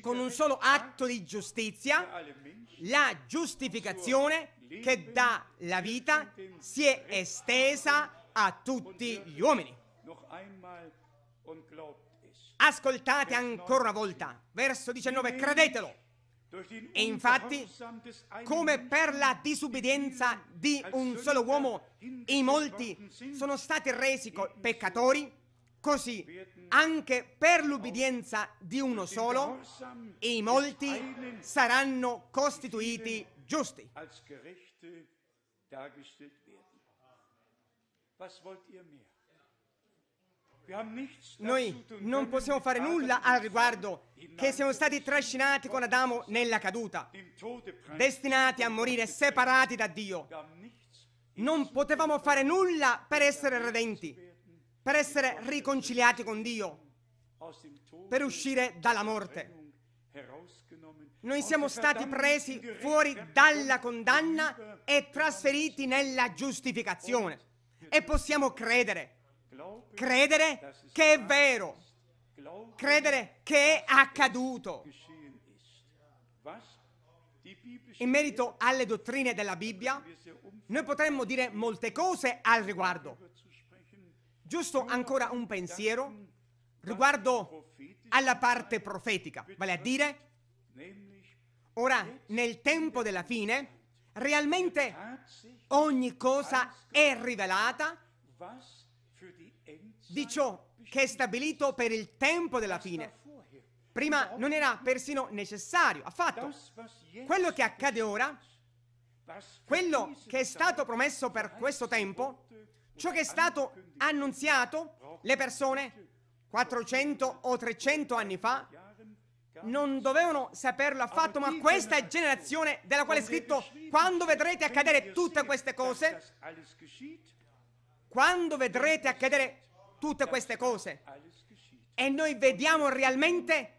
con un solo atto di giustizia la giustificazione che dà la vita si è estesa a tutti gli uomini. Ascoltate ancora una volta, verso 19, credetelo. E infatti, come per la disubbidienza di un solo uomo, i molti sono stati resi peccatori, così anche per l'ubbidienza di uno solo, i molti saranno costituiti giusti. Was wollt ihr mehr? Noi non possiamo fare nulla al riguardo che siamo stati trascinati con Adamo nella caduta, destinati a morire separati da Dio. Non potevamo fare nulla per essere redenti, per essere riconciliati con Dio, per uscire dalla morte. Noi siamo stati presi fuori dalla condanna e trasferiti nella giustificazione e possiamo credere Credere che è vero. Credere che è accaduto. In merito alle dottrine della Bibbia, noi potremmo dire molte cose al riguardo. Giusto ancora un pensiero riguardo alla parte profetica, vale a dire, ora nel tempo della fine, realmente ogni cosa è rivelata di ciò che è stabilito per il tempo della fine. Prima non era persino necessario, affatto. Quello che accade ora, quello che è stato promesso per questo tempo, ciò che è stato annunziato, le persone 400 o 300 anni fa non dovevano saperlo affatto, ma questa generazione della quale è scritto quando vedrete accadere tutte queste cose, quando vedrete accadere tutte queste cose. E noi vediamo realmente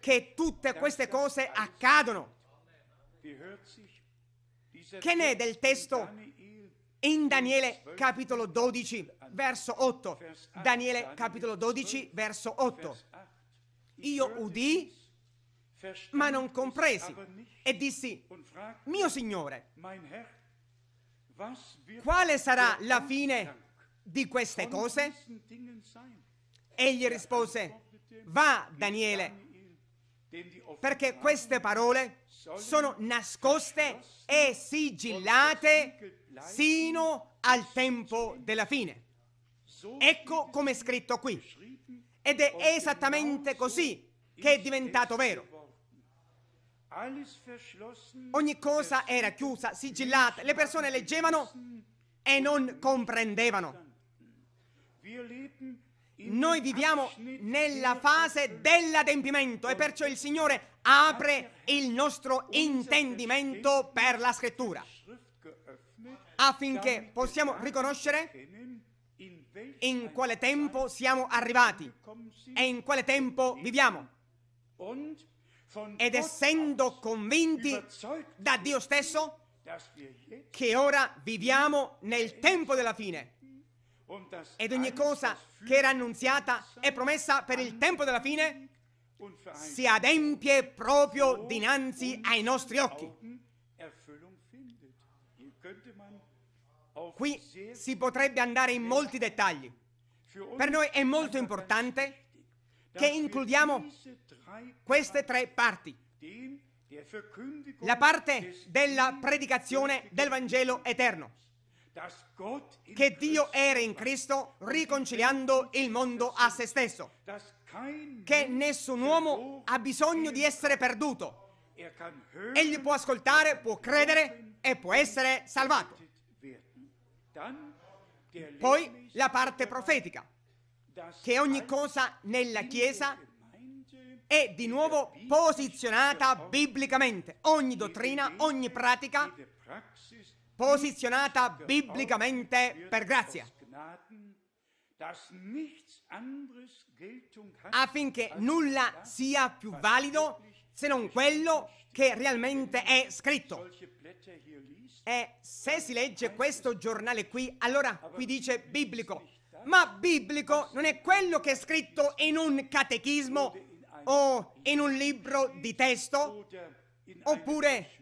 che tutte queste cose accadono. Che ne è del testo in Daniele capitolo 12, verso 8? Daniele capitolo 12, verso 8. Io udì, ma non compresi, e dissi, mio Signore, quale sarà la fine di queste cose? Egli rispose, va Daniele, perché queste parole sono nascoste e sigillate sino al tempo della fine. Ecco come è scritto qui. Ed è esattamente così che è diventato vero. Ogni cosa era chiusa, sigillata, le persone leggevano e non comprendevano. Noi viviamo nella fase dell'adempimento e perciò il Signore apre il nostro intendimento per la scrittura affinché possiamo riconoscere in quale tempo siamo arrivati e in quale tempo viviamo. Ed essendo convinti da Dio stesso che ora viviamo nel tempo della fine, ed ogni cosa che era annunziata e promessa per il tempo della fine si adempie proprio dinanzi ai nostri occhi. Qui si potrebbe andare in molti dettagli. Per noi è molto importante che includiamo queste tre parti. La parte della predicazione del Vangelo eterno che Dio era in Cristo riconciliando il mondo a se stesso, che nessun uomo ha bisogno di essere perduto. Egli può ascoltare, può credere e può essere salvato. Poi la parte profetica, che ogni cosa nella Chiesa è di nuovo posizionata biblicamente. Ogni dottrina, ogni pratica posizionata biblicamente per grazia affinché nulla sia più valido se non quello che realmente è scritto. E se si legge questo giornale qui, allora qui dice biblico, ma biblico non è quello che è scritto in un catechismo o in un libro di testo oppure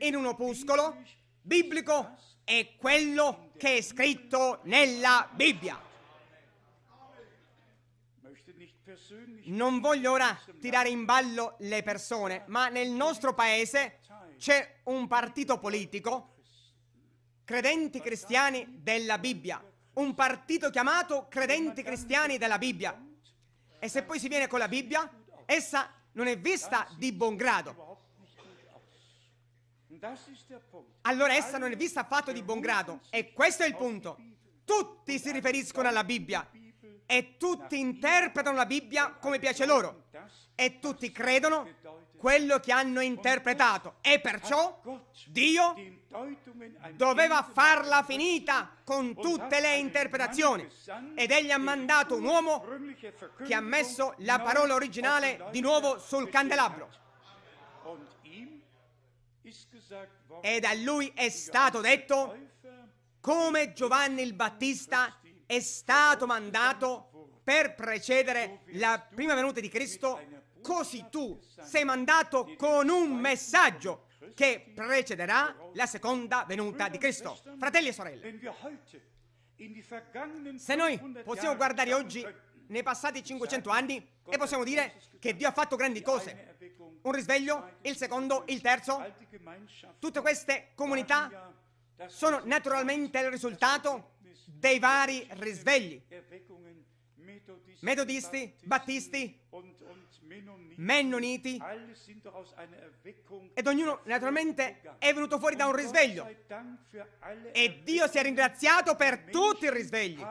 in un opuscolo biblico è quello che è scritto nella Bibbia. Non voglio ora tirare in ballo le persone, ma nel nostro paese c'è un partito politico, credenti cristiani della Bibbia, un partito chiamato credenti cristiani della Bibbia. E se poi si viene con la Bibbia, essa non è vista di buon grado. Allora essa non è vista affatto di buon grado e questo è il punto. Tutti si riferiscono alla Bibbia e tutti interpretano la Bibbia come piace loro e tutti credono quello che hanno interpretato e perciò Dio doveva farla finita con tutte le interpretazioni ed egli ha mandato un uomo che ha messo la parola originale di nuovo sul candelabro ed a lui è stato detto, come Giovanni il Battista è stato mandato per precedere la prima venuta di Cristo, così tu sei mandato con un messaggio che precederà la seconda venuta di Cristo. Fratelli e sorelle, se noi possiamo guardare oggi nei passati 500 anni e possiamo dire che Dio ha fatto grandi cose, un risveglio, il secondo, il terzo. Tutte queste comunità sono naturalmente il risultato dei vari risvegli. Metodisti, battisti Mennoniti, ed ognuno naturalmente è venuto fuori da un risveglio. E Dio si è ringraziato per tutti i risvegli.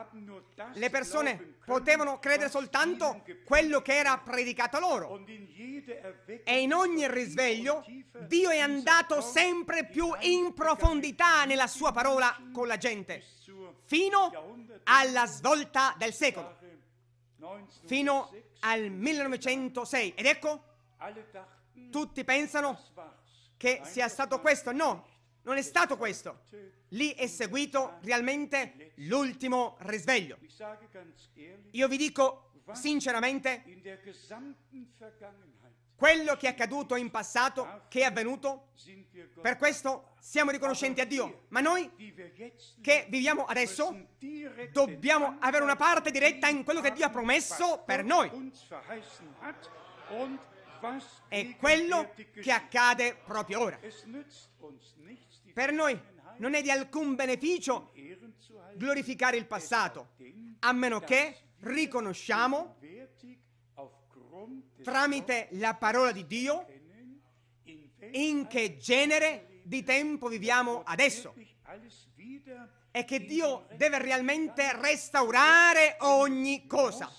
Le persone potevano credere soltanto quello che era predicato loro. E in ogni risveglio Dio è andato sempre più in profondità nella sua parola con la gente, fino alla svolta del secolo fino al 1906. Ed ecco, tutti pensano che sia stato questo. No, non è stato questo. Lì è seguito realmente l'ultimo risveglio. Io vi dico sinceramente quello che è accaduto in passato, che è avvenuto. Per questo siamo riconoscenti a Dio. Ma noi che viviamo adesso dobbiamo avere una parte diretta in quello che Dio ha promesso per noi. È quello che accade proprio ora. Per noi non è di alcun beneficio glorificare il passato, a meno che riconosciamo tramite la parola di Dio in che genere di tempo viviamo adesso e che Dio deve realmente restaurare ogni cosa.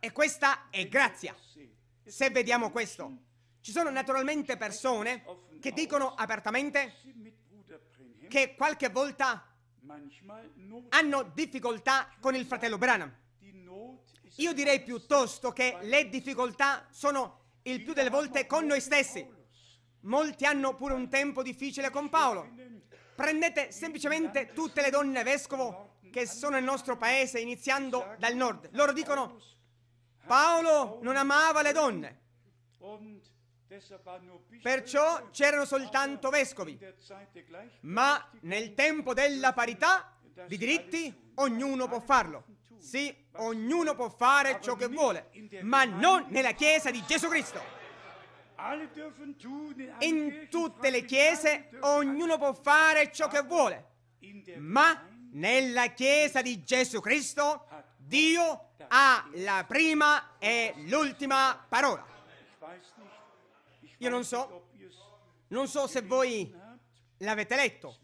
E questa è grazia, se vediamo questo. Ci sono naturalmente persone che dicono apertamente che qualche volta hanno difficoltà con il fratello Branham. Io direi piuttosto che le difficoltà sono il più delle volte con noi stessi. Molti hanno pure un tempo difficile con Paolo. Prendete semplicemente tutte le donne vescovo che sono nel nostro paese, iniziando dal nord. Loro dicono, Paolo non amava le donne. Perciò c'erano soltanto vescovi. Ma nel tempo della parità di diritti ognuno può farlo. Sì, ognuno può fare ciò che vuole, ma non nella Chiesa di Gesù Cristo. In tutte le chiese ognuno può fare ciò che vuole, ma nella Chiesa di Gesù Cristo Dio ha la prima e l'ultima parola. Io non so, non so se voi l'avete letto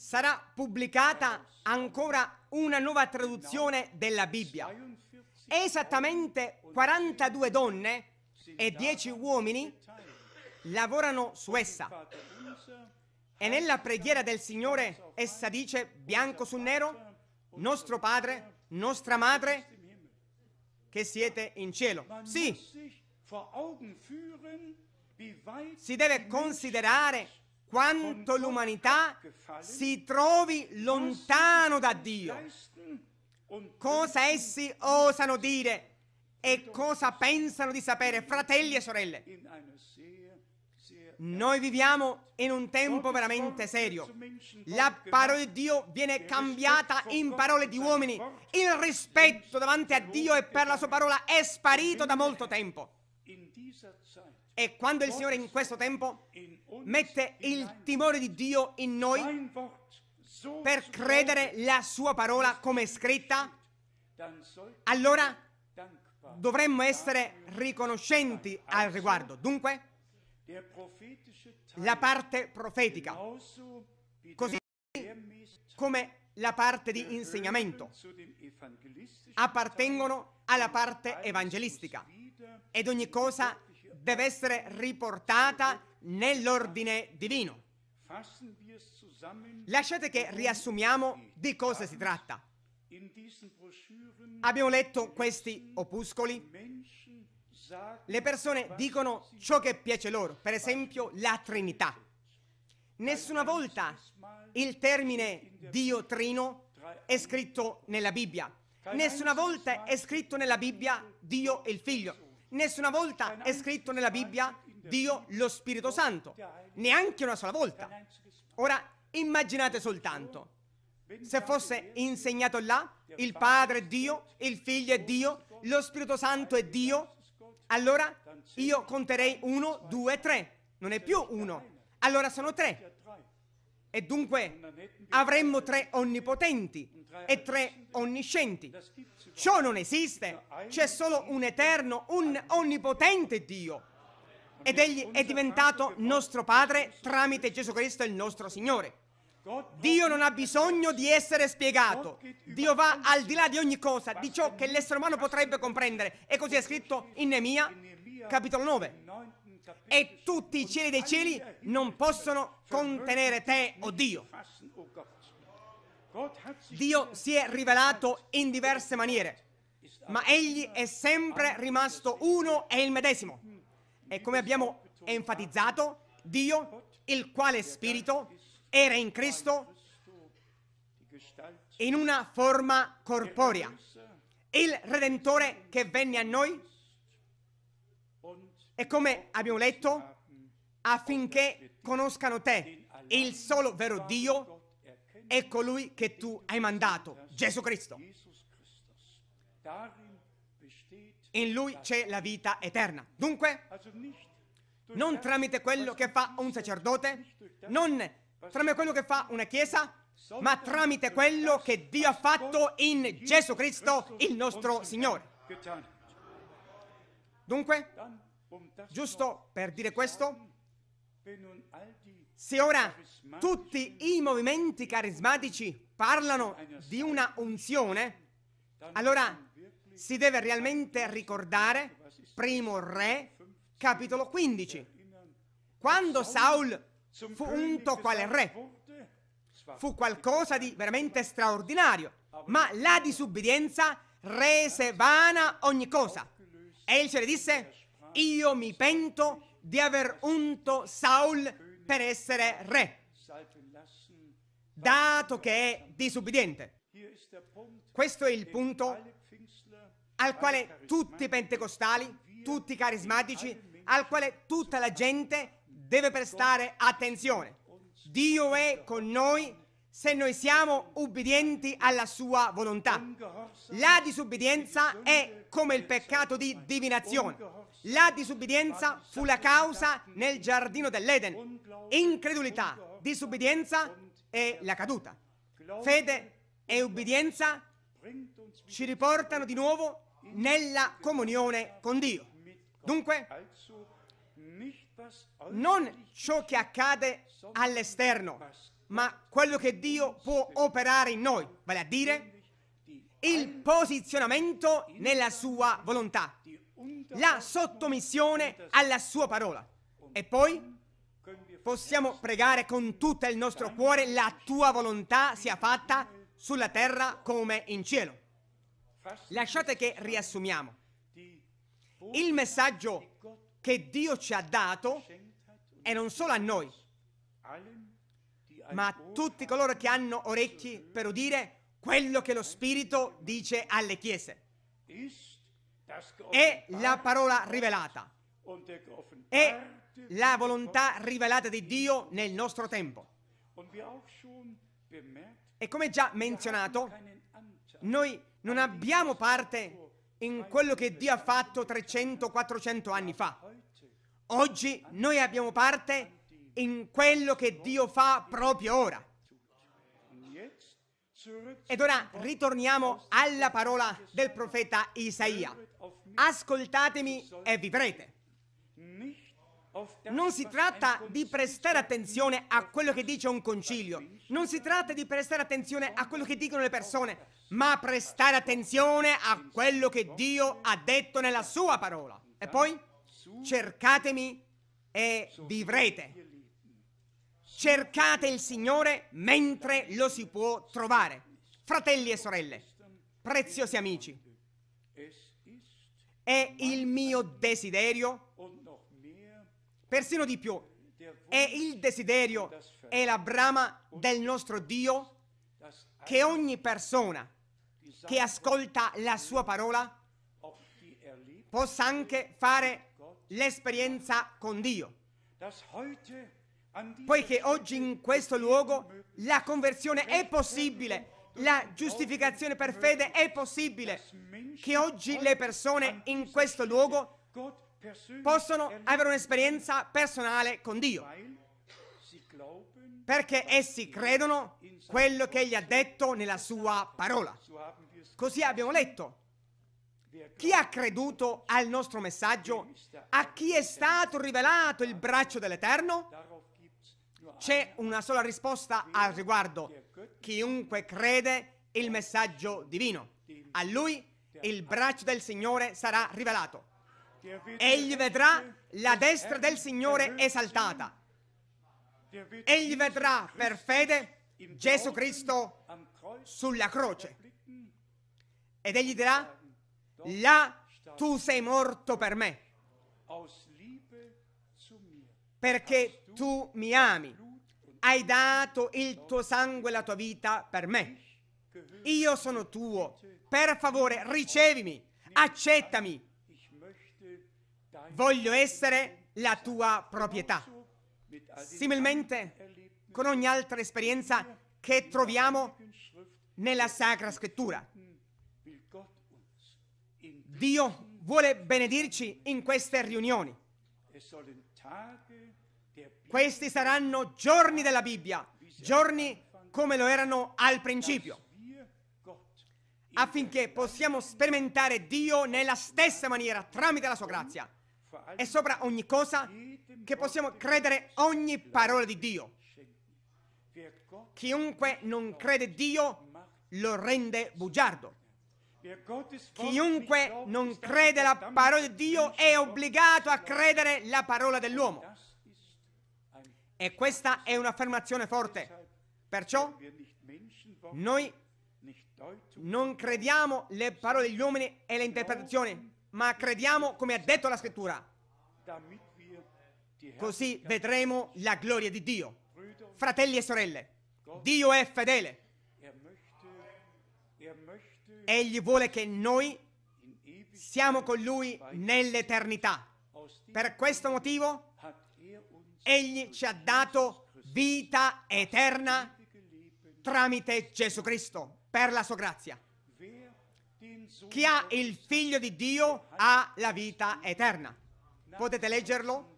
sarà pubblicata ancora una nuova traduzione della Bibbia. Esattamente 42 donne e 10 uomini lavorano su essa. E nella preghiera del Signore essa dice bianco su nero, nostro Padre, nostra Madre, che siete in cielo. Sì, si deve considerare quanto l'umanità si trovi lontano da Dio, cosa essi osano dire e cosa pensano di sapere, fratelli e sorelle. Noi viviamo in un tempo veramente serio. La parola di Dio viene cambiata in parole di uomini. Il rispetto davanti a Dio e per la sua parola è sparito da molto tempo. E quando il Signore in questo tempo mette il timore di Dio in noi per credere la sua parola come è scritta, allora dovremmo essere riconoscenti al riguardo. Dunque, la parte profetica, così come la parte di insegnamento, appartengono alla parte evangelistica ed ogni cosa deve essere riportata nell'ordine divino. Lasciate che riassumiamo di cosa si tratta. Abbiamo letto questi opuscoli. Le persone dicono ciò che piace loro, per esempio la Trinità. Nessuna volta il termine Dio Trino è scritto nella Bibbia. Nessuna volta è scritto nella Bibbia Dio il Figlio. Nessuna volta è scritto nella Bibbia Dio lo Spirito Santo. Neanche una sola volta. Ora immaginate soltanto. Se fosse insegnato là, il Padre è Dio, il Figlio è Dio, lo Spirito Santo è Dio, allora io conterei uno, due, tre. Non è più uno. Allora sono tre. E dunque avremmo tre onnipotenti e tre onniscienti. Ciò non esiste, cioè, c'è solo un eterno, un onnipotente Dio. Ed egli è diventato nostro Padre tramite Gesù Cristo il nostro Signore. Dio non ha bisogno di essere spiegato. Dio va al di là di ogni cosa, di ciò che l'essere umano potrebbe comprendere. E così è scritto in Nemia, capitolo 9 e tutti i cieli dei cieli non possono contenere te, o oh Dio. Dio si è rivelato in diverse maniere, ma Egli è sempre rimasto uno e il medesimo. E come abbiamo enfatizzato, Dio, il quale Spirito, era in Cristo in una forma corporea. Il Redentore che venne a noi e come abbiamo letto, affinché conoscano te, il solo vero Dio, è colui che tu hai mandato, Gesù Cristo. In lui c'è la vita eterna. Dunque, non tramite quello che fa un sacerdote, non tramite quello che fa una chiesa, ma tramite quello che Dio ha fatto in Gesù Cristo, il nostro Signore. Dunque, Giusto per dire questo? Se ora tutti i movimenti carismatici parlano di una unzione, allora si deve realmente ricordare Primo Re, capitolo 15. Quando Saul fu unto quale re, fu qualcosa di veramente straordinario, ma la disubbidienza rese vana ogni cosa. E il Cielo disse, io mi pento di aver unto Saul per essere re, dato che è disubbidiente. Questo è il punto al quale tutti i pentecostali, tutti i carismatici, al quale tutta la gente deve prestare attenzione. Dio è con noi se noi siamo ubbidienti alla sua volontà. La disubbidienza è come il peccato di divinazione. La disubbidienza fu la causa nel giardino dell'Eden. Incredulità, disubbidienza e la caduta. Fede e ubbidienza ci riportano di nuovo nella comunione con Dio. Dunque, non ciò che accade all'esterno, ma quello che Dio può operare in noi, vale a dire il posizionamento nella sua volontà, la sottomissione alla sua parola. E poi possiamo pregare con tutto il nostro cuore la tua volontà sia fatta sulla terra come in cielo. Lasciate che riassumiamo. Il messaggio che Dio ci ha dato, è non solo a noi, ma a tutti coloro che hanno orecchi per udire quello che lo Spirito dice alle chiese è la parola rivelata, è la volontà rivelata di Dio nel nostro tempo. E come già menzionato, noi non abbiamo parte in quello che Dio ha fatto 300-400 anni fa. Oggi noi abbiamo parte in quello che Dio fa proprio ora. Ed ora ritorniamo alla parola del profeta Isaia. Ascoltatemi e vivrete. Non si tratta di prestare attenzione a quello che dice un concilio, non si tratta di prestare attenzione a quello che dicono le persone, ma prestare attenzione a quello che Dio ha detto nella sua parola. E poi cercatemi e vivrete. Cercate il Signore mentre lo si può trovare. Fratelli e sorelle, preziosi amici, è il mio desiderio, persino di più, è il desiderio, e la brama del nostro Dio che ogni persona che ascolta la sua parola possa anche fare l'esperienza con Dio poiché oggi in questo luogo la conversione è possibile. La giustificazione per fede è possibile che oggi le persone in questo luogo possono avere un'esperienza personale con Dio, perché essi credono quello che Egli ha detto nella Sua parola. Così abbiamo letto. Chi ha creduto al nostro messaggio, a chi è stato rivelato il braccio dell'Eterno, c'è una sola risposta al riguardo. Chiunque crede il messaggio divino. A lui il braccio del Signore sarà rivelato. Egli vedrà la destra del Signore esaltata. Egli vedrà per fede Gesù Cristo sulla croce. Ed egli dirà, là tu sei morto per me. Perché tu mi ami, hai dato il tuo sangue e la tua vita per me. Io sono tuo. Per favore, ricevimi, accettami. Voglio essere la tua proprietà. Similmente, con ogni altra esperienza che troviamo nella Sacra Scrittura, Dio vuole benedirci in queste riunioni. Questi saranno giorni della Bibbia, giorni come lo erano al principio, affinché possiamo sperimentare Dio nella stessa maniera tramite la sua grazia e sopra ogni cosa che possiamo credere ogni parola di Dio. Chiunque non crede Dio lo rende bugiardo. Chiunque non crede la parola di Dio è obbligato a credere la parola dell'uomo. E questa è un'affermazione forte. Perciò noi non crediamo le parole degli uomini e le interpretazioni, ma crediamo come ha detto la scrittura. Così vedremo la gloria di Dio. Fratelli e sorelle, Dio è fedele. Egli vuole che noi siamo con Lui nell'eternità. Per questo motivo Egli ci ha dato vita eterna tramite Gesù Cristo, per la sua grazia. Chi ha il figlio di Dio ha la vita eterna. Potete leggerlo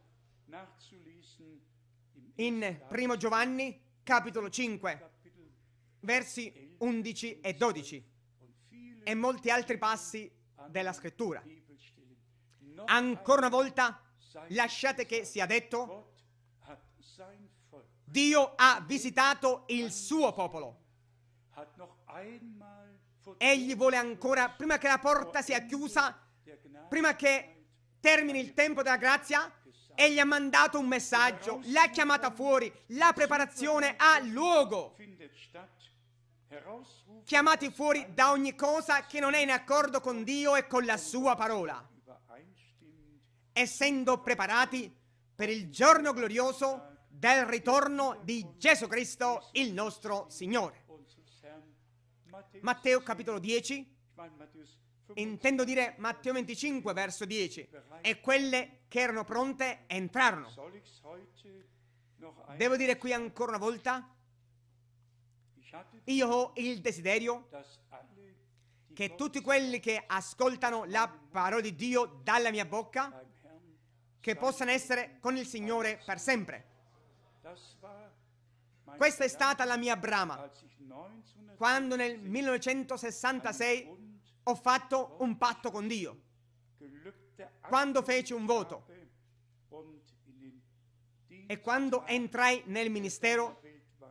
in 1 Giovanni capitolo 5, versi 11 e 12 e molti altri passi della scrittura. Ancora una volta, lasciate che sia detto, Dio ha visitato il suo popolo. Egli vuole ancora, prima che la porta sia chiusa, prima che termini il tempo della grazia, egli ha mandato un messaggio, l'ha chiamata fuori, la preparazione ha luogo. Chiamati fuori da ogni cosa che non è in accordo con Dio e con la sua parola. Essendo preparati per il giorno glorioso, del ritorno di Gesù Cristo, il nostro Signore. Matteo capitolo 10, intendo dire Matteo 25 verso 10, e quelle che erano pronte entrarono. Devo dire qui ancora una volta, io ho il desiderio che tutti quelli che ascoltano la parola di Dio dalla mia bocca, che possano essere con il Signore per sempre. Questa è stata la mia brama. Quando nel 1966 ho fatto un patto con Dio. Quando feci un voto. E quando entrai nel ministero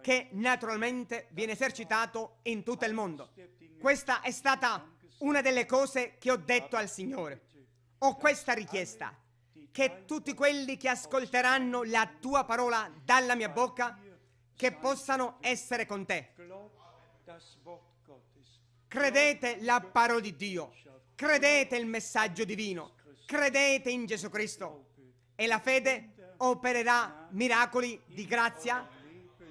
che naturalmente viene esercitato in tutto il mondo. Questa è stata una delle cose che ho detto al Signore. Ho questa richiesta che tutti quelli che ascolteranno la tua parola dalla mia bocca, che possano essere con te. Credete la parola di Dio, credete il messaggio divino, credete in Gesù Cristo e la fede opererà miracoli di grazia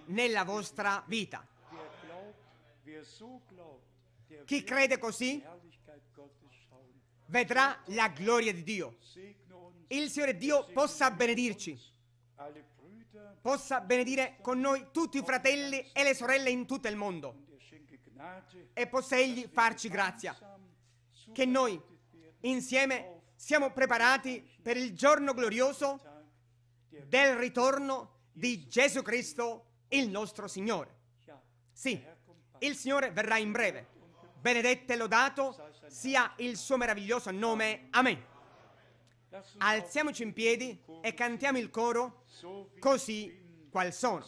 nella vostra vita. Chi crede così vedrà la gloria di Dio il Signore Dio possa benedirci, possa benedire con noi tutti i fratelli e le sorelle in tutto il mondo e possa Egli farci grazia, che noi insieme siamo preparati per il giorno glorioso del ritorno di Gesù Cristo, il nostro Signore. Sì, il Signore verrà in breve. Benedetto e lodato sia il suo meraviglioso nome. Amen. Alziamoci in piedi e cantiamo il coro così qual sono.